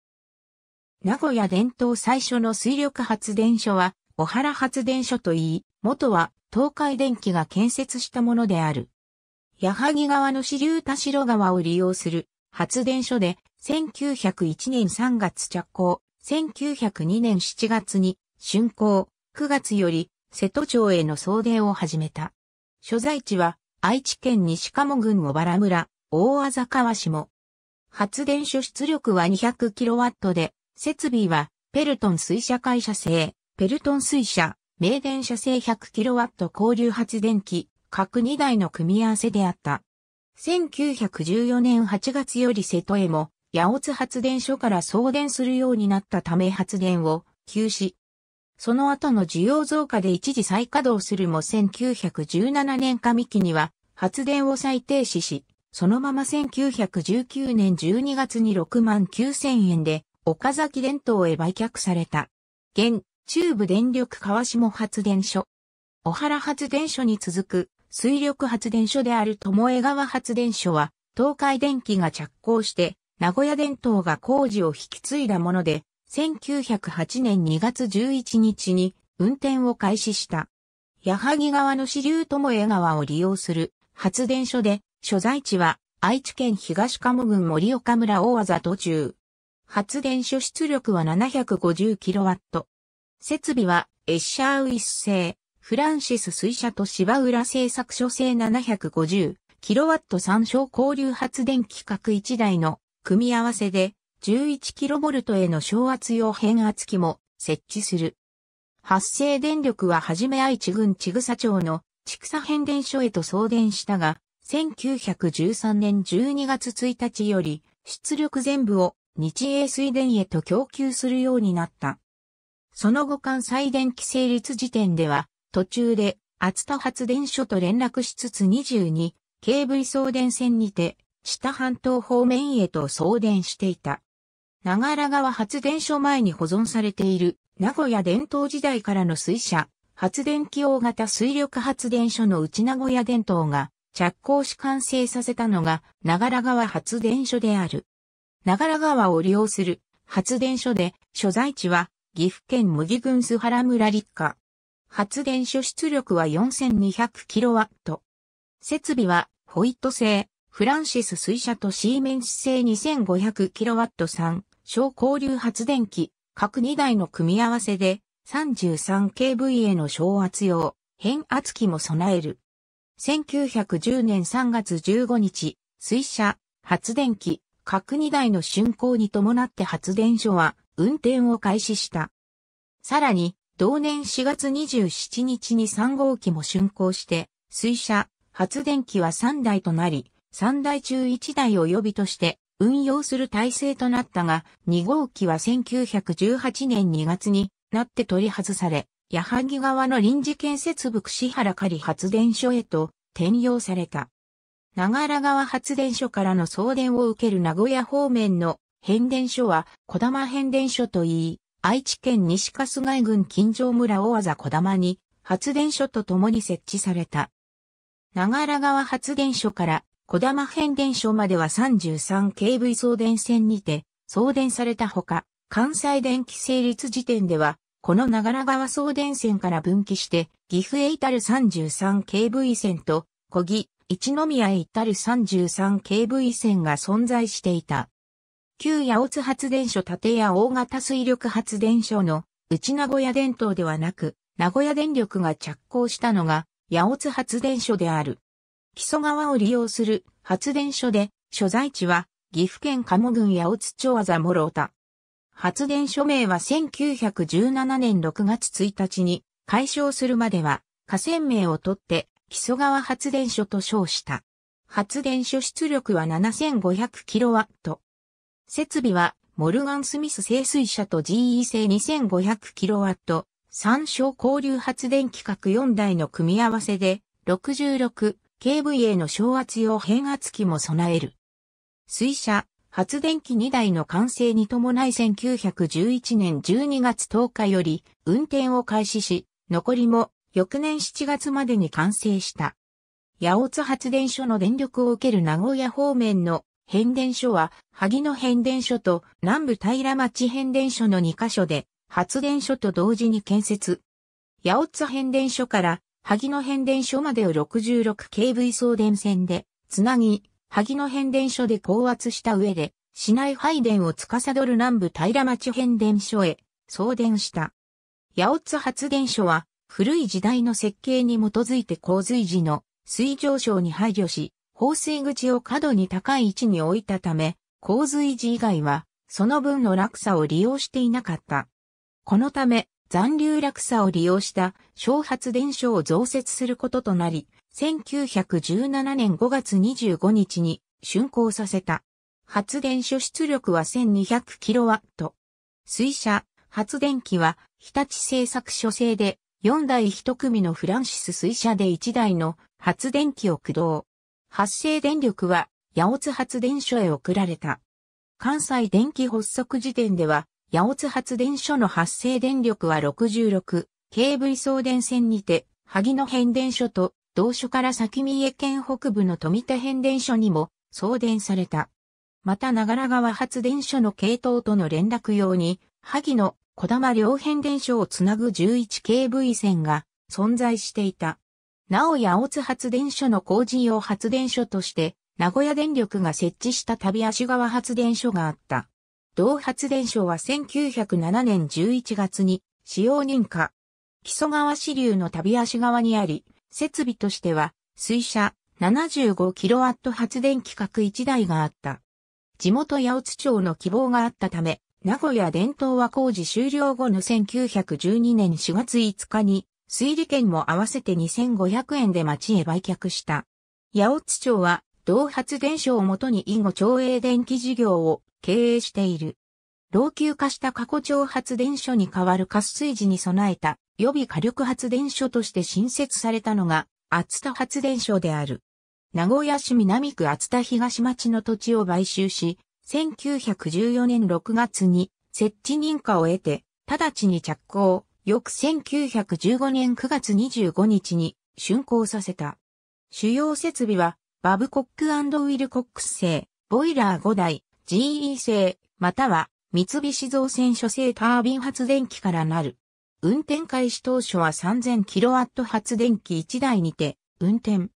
名古屋伝統最初の水力発電所は、小原発電所といい、元は東海電機が建設したものである。矢作川の支流田代川を利用する発電所で、1901年3月着工、1902年7月に竣工、9月より瀬戸町への送電を始めた。所在地は愛知県西鴨郡小原村、大浅川も。発電所出力は 200kW で、設備は、ペルトン水車会社製、ペルトン水車、名電車製 100kW 交流発電機、各2台の組み合わせであった。1914年8月より瀬戸へも、八尾津発電所から送電するようになったため発電を休止。その後の需要増加で一時再稼働するも1917年上期には発電を再停止し、そのまま1919年12月に6万9000円で岡崎電灯へ売却された。現、中部電力川下発電所。小原発電所に続く水力発電所である友江川発電所は、東海電気が着工して、名古屋電灯が工事を引き継いだもので、1908年2月11日に運転を開始した。矢作川の支流友江川を利用する発電所で、所在地は愛知県東鴨郡森岡村大座途中。発電所出力は 750kW。設備はエッシャーウィス製、フランシス水車と芝浦製作所製 750kW 参照交流発電規格1台の組み合わせで 11kV への小圧用変圧器も設置する。発生電力ははじめ愛知郡千草町の千草変電所へと送電したが、1913年12月1日より出力全部を日英水田へと供給するようになった。その後関西電気成立時点では、途中で厚田発電所と連絡しつつ22、KV 送電線にて、知多半島方面へと送電していた。長良川発電所前に保存されている、名古屋伝統時代からの水車、発電機大型水力発電所の内名古屋伝統が着工し完成させたのが長良川発電所である。長良川を利用する発電所で、所在地は岐阜県麦郡須原村立下。発電所出力は 4200kW。設備はホイット製、フランシス水車とシーメンス製 2500kW 3小交流発電機、各2台の組み合わせで 33kV への小圧用、変圧器も備える。1910年3月15日、水車、発電機、各2台の竣工に伴って発電所は運転を開始した。さらに、同年4月27日に3号機も竣工して、水車、発電機は3台となり、3台中1台を予備として運用する体制となったが、2号機は1918年2月になって取り外され、矢作川の臨時建設部串原仮発電所へと転用された。長良川発電所からの送電を受ける名古屋方面の変電所は小玉変電所といい、愛知県西春日郡金城村大技小玉に発電所と共に設置された。長良川発電所から小玉変電所までは 33kV 送電線にて送電されたほか、関西電気成立時点では、この長良川送電線から分岐して、岐阜へ至る 33kV 線と、小木、一宮へ至る 33KV 線が存在していた。旧八津発電所建屋大型水力発電所の内名古屋電灯ではなく、名古屋電力が着工したのが八津発電所である。木曽川を利用する発電所で、所在地は岐阜県鴨郡八津町技諸田。発電所名は1917年6月1日に解消するまでは河川名を取って木曽川発電所と称した。発電所出力は 7500kW。設備はモルガン・スミス製水車と GE 製 2500kW、三小交流発電規格4台の組み合わせで、66、KVA の小圧用変圧器も備える。水車、発電機2台の完成に伴い1911年12月10日より運転を開始し、残りも翌年7月までに完成した。八尾津発電所の電力を受ける名古屋方面の変電所は、萩野変電所と南部平町変電所の2カ所で、発電所と同時に建設。八尾津変電所から萩野変電所までを 66kV 送電線で、つなぎ、萩野変電所で高圧した上で、市内配電を司る南部平町変電所へ送電した。八尾津発電所は古い時代の設計に基づいて洪水時の水上昇に配慮し、放水口を過度に高い位置に置いたため、洪水時以外は、その分の落差を利用していなかった。このため、残留落差を利用した小発電所を増設することとなり、1917年5月25日に竣工させた。発電所出力は 1200kW。水車、発電機は日立製作所製で4台1組のフランシス水車で1台の発電機を駆動。発生電力は八尾津発電所へ送られた。関西電気発足時点では、八尾津発電所の発生電力は 66kV 送電線にて、萩野変電所と、同所から先三重県北部の富田変電所にも送電された。また長良川発電所の系統との連絡用に、萩野小玉両変電所をつなぐ 11kV 線が存在していた。なお八尾津発電所の工事用発電所として、名古屋電力が設置した旅足川発電所があった。同発電所は1907年11月に使用認可。木曽川支流の旅足川にあり、設備としては水車 75kW 発電規格1台があった。地元八尾津町の希望があったため、名古屋伝統は工事終了後の1912年4月5日に、水利権も合わせて2500円で町へ売却した。八尾津町は、同発電所をもとに以後町営電気事業を経営している。老朽化した過去町発電所に代わる滑水時に備えた予備火力発電所として新設されたのが、厚田発電所である。名古屋市南区厚田東町の土地を買収し、1914年6月に設置認可を得て、直ちに着工、翌1915年9月25日に竣工させた。主要設備は、バブコックウィルコックス製、ボイラー5台、GE 製、または三菱造船所製タービン発電機からなる。運転開始当初は 3000kW 発電機1台にて運転。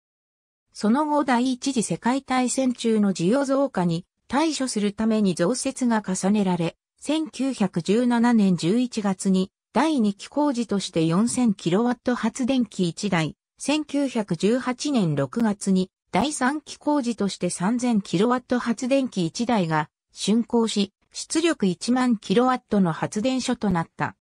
その後第一次世界大戦中の需要増加に対処するために増設が重ねられ、1917年11月に第2期工事として 4000kW 発電機1台、1918年6月に第3期工事として 3000kW 発電機1台が竣工し、出力1万 kW の発電所となった。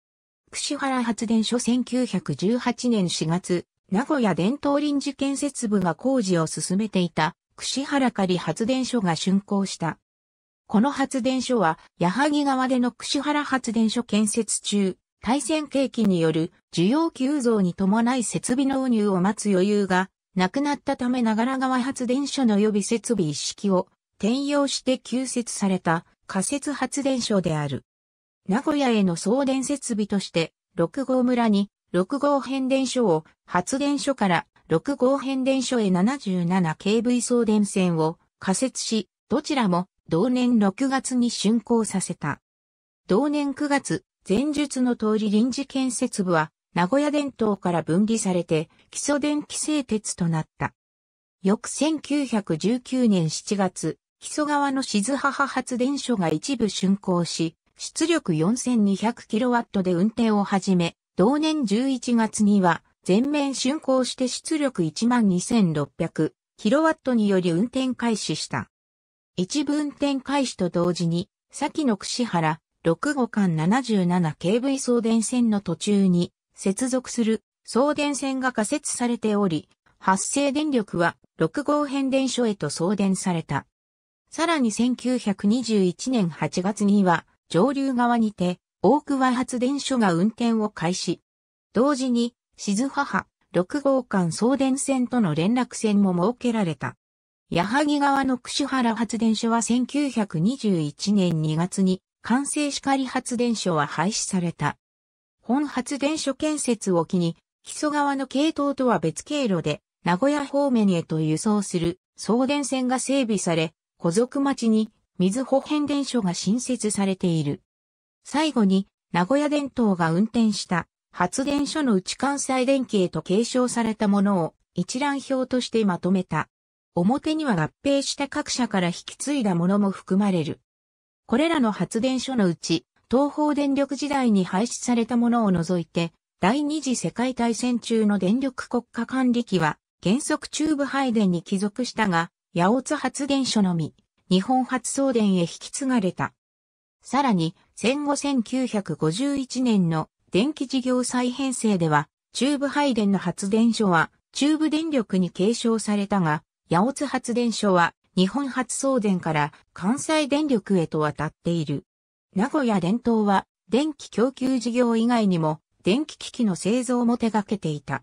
串原発電所1918年4月、名古屋伝統臨時建設部が工事を進めていた串原狩発電所が竣工した。この発電所は、矢作川での串原発電所建設中、対戦景気による需要急増に伴い設備納入を待つ余裕がなくなったため長良川発電所の予備設備一式を転用して休設された仮設発電所である。名古屋への送電設備として、六号村に六号変電所を発電所から6号変電所へ 77kV 送電線を仮設し、どちらも同年6月に竣工させた。同年9月、前述の通り臨時建設部は名古屋電灯から分離されて基礎電気製鉄となった。翌1919年7月、基礎側の静母発電所が一部竣工し、出力 4200kW で運転を始め、同年11月には全面竣工して出力12600キロワットにより運転開始した。一部運転開始と同時に、先の串原、6号間 77KV 送電線の途中に接続する送電線が仮設されており、発生電力は6号変電所へと送電された。さらに1921年8月には上流側にて大桑発電所が運転を開始。同時に静母、六号館送電線との連絡線も設けられた。矢作川の串原発電所は1921年2月に完成しかり発電所は廃止された。本発電所建設を機に、木曽川の系統とは別経路で、名古屋方面へと輸送する送電線が整備され、小族町に水保変電所が新設されている。最後に、名古屋電灯が運転した発電所の内関西電へと継承されたものを一覧表としてまとめた。表には合併した各社から引き継いだものも含まれる。これらの発電所のうち、東方電力時代に廃止されたものを除いて、第二次世界大戦中の電力国家管理機は、原則中部配電に帰属したが、八尾津発電所のみ、日本発送電へ引き継がれた。さらに、戦後1951年の電気事業再編成では、中部配電の発電所は、中部電力に継承されたが、八津発電所は、日本発送電から関西電力へと渡っている。名古屋電灯は、電気供給事業以外にも、電気機器の製造も手掛けていた。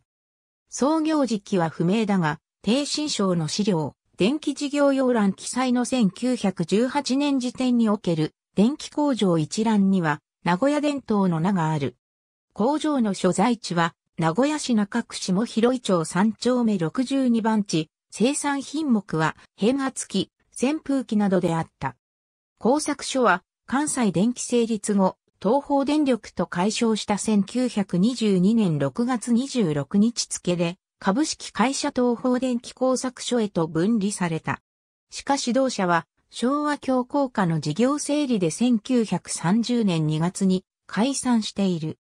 創業時期は不明だが、低新省の資料、電気事業要覧記載の1918年時点における電気工場一覧には、名古屋電灯の名がある。工場の所在地は、名古屋市中区下広井町3丁目62番地、生産品目は、変圧器、扇風機などであった。工作所は、関西電気成立後、東方電力と解消した1922年6月26日付で、株式会社東方電気工作所へと分離された。しかし同社は、昭和強硬化の事業整理で1930年2月に解散している。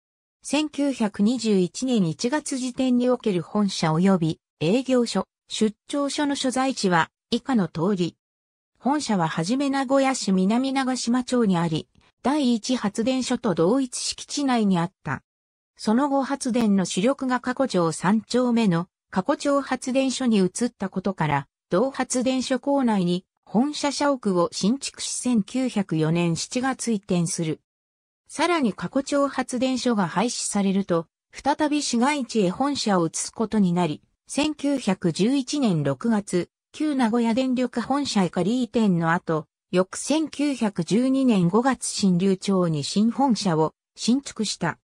1921年1月時点における本社及び営業所、出張所の所在地は以下の通り。本社ははじめ名古屋市南長島町にあり、第一発電所と同一敷地内にあった。その後発電の主力が過去町3丁目の過去町発電所に移ったことから、同発電所構内に本社社屋を新築し1904年7月移転する。さらに過去町発電所が廃止されると、再び市街地へ本社を移すことになり、1911年6月、旧名古屋電力本社へ仮移転の後、翌1912年5月新流町に新本社を新築した。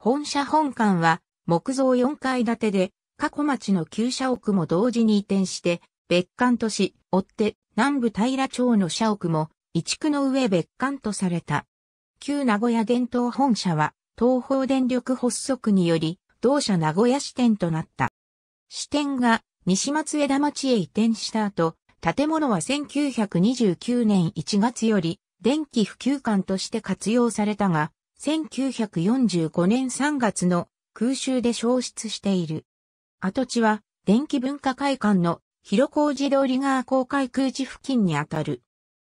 本社本館は木造4階建てで、過去町の旧社屋も同時に移転して、別館とし、追って南部平町の社屋も、移築の上別館とされた。旧名古屋伝統本社は東方電力発足により同社名古屋支店となった。支店が西松枝町へ移転した後、建物は1929年1月より電気普及館として活用されたが、1945年3月の空襲で消失している。跡地は電気文化会館の広小路通り側公開空地付近にあたる。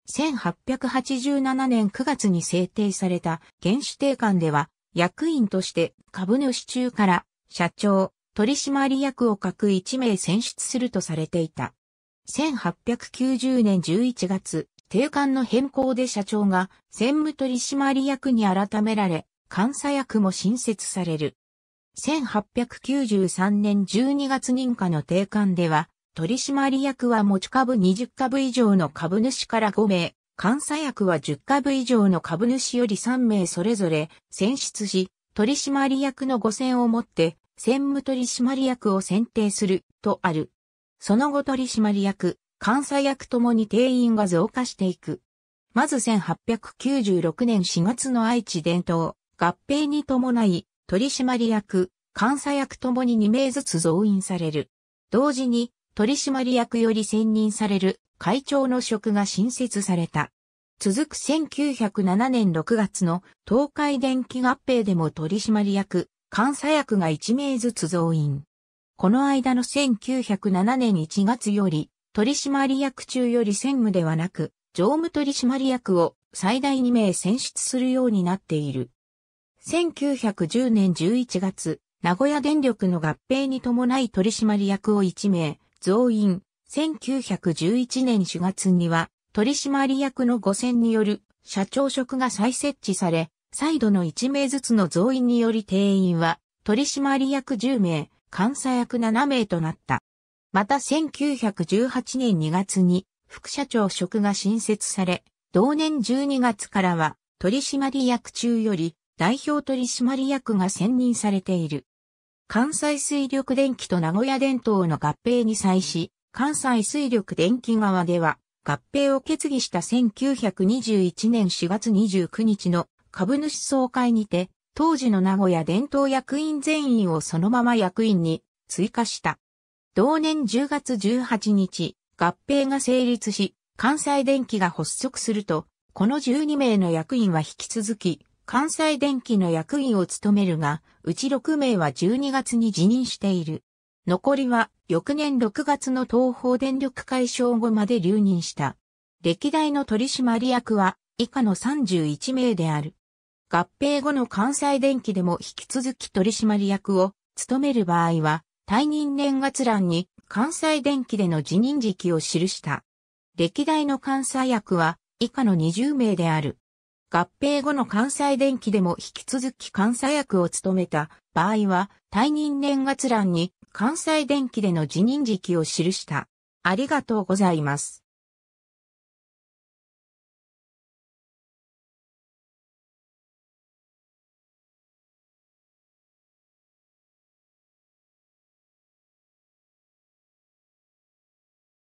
1887年9月に制定された原子定款では、役員として株主中から社長、取締役を各1名選出するとされていた。1890年11月、定款の変更で社長が専務取締役に改められ、監査役も新設される。1893年12月認可の定款では、取締役は持ち株20株以上の株主から5名、監査役は10株以上の株主より3名それぞれ選出し、取締役の5選をもって、専務取締役を選定する、とある。その後取締役、監査役ともに定員が増加していく。まず1896年4月の愛知伝統、合併に伴い、取締役、監査役ともに2名ずつ増員される。同時に、取締役より選任される会長の職が新設された。続く1907年6月の東海電気合併でも取締役、監査役が1名ずつ増員。この間の1907年1月より、取締役中より専務ではなく、常務取締役を最大2名選出するようになっている。1910年11月、名古屋電力の合併に伴い取締役を1名、増員、1911年4月には、取締役の5選による社長職が再設置され、再度の1名ずつの増員により定員は、取締役10名、監査役7名となった。また1918年2月に副社長職が新設され、同年12月からは取締役中より代表取締役が選任されている。関西水力電気と名古屋電灯の合併に際し、関西水力電気側では、合併を決議した1921年4月29日の株主総会にて、当時の名古屋電灯役員全員をそのまま役員に追加した。同年10月18日、合併が成立し、関西電気が発足すると、この12名の役員は引き続き、関西電機の役員を務めるが、うち6名は12月に辞任している。残りは翌年6月の東方電力解消後まで留任した。歴代の取締役は以下の31名である。合併後の関西電機でも引き続き取締役を務める場合は、退任年月欄に関西電機での辞任時期を記した。歴代の関西役は以下の20名である。合併後の関西電機でも引き続き監査役を務めた場合は、退任年月欄に関西電機での辞任時期を記した。ありがとうございます。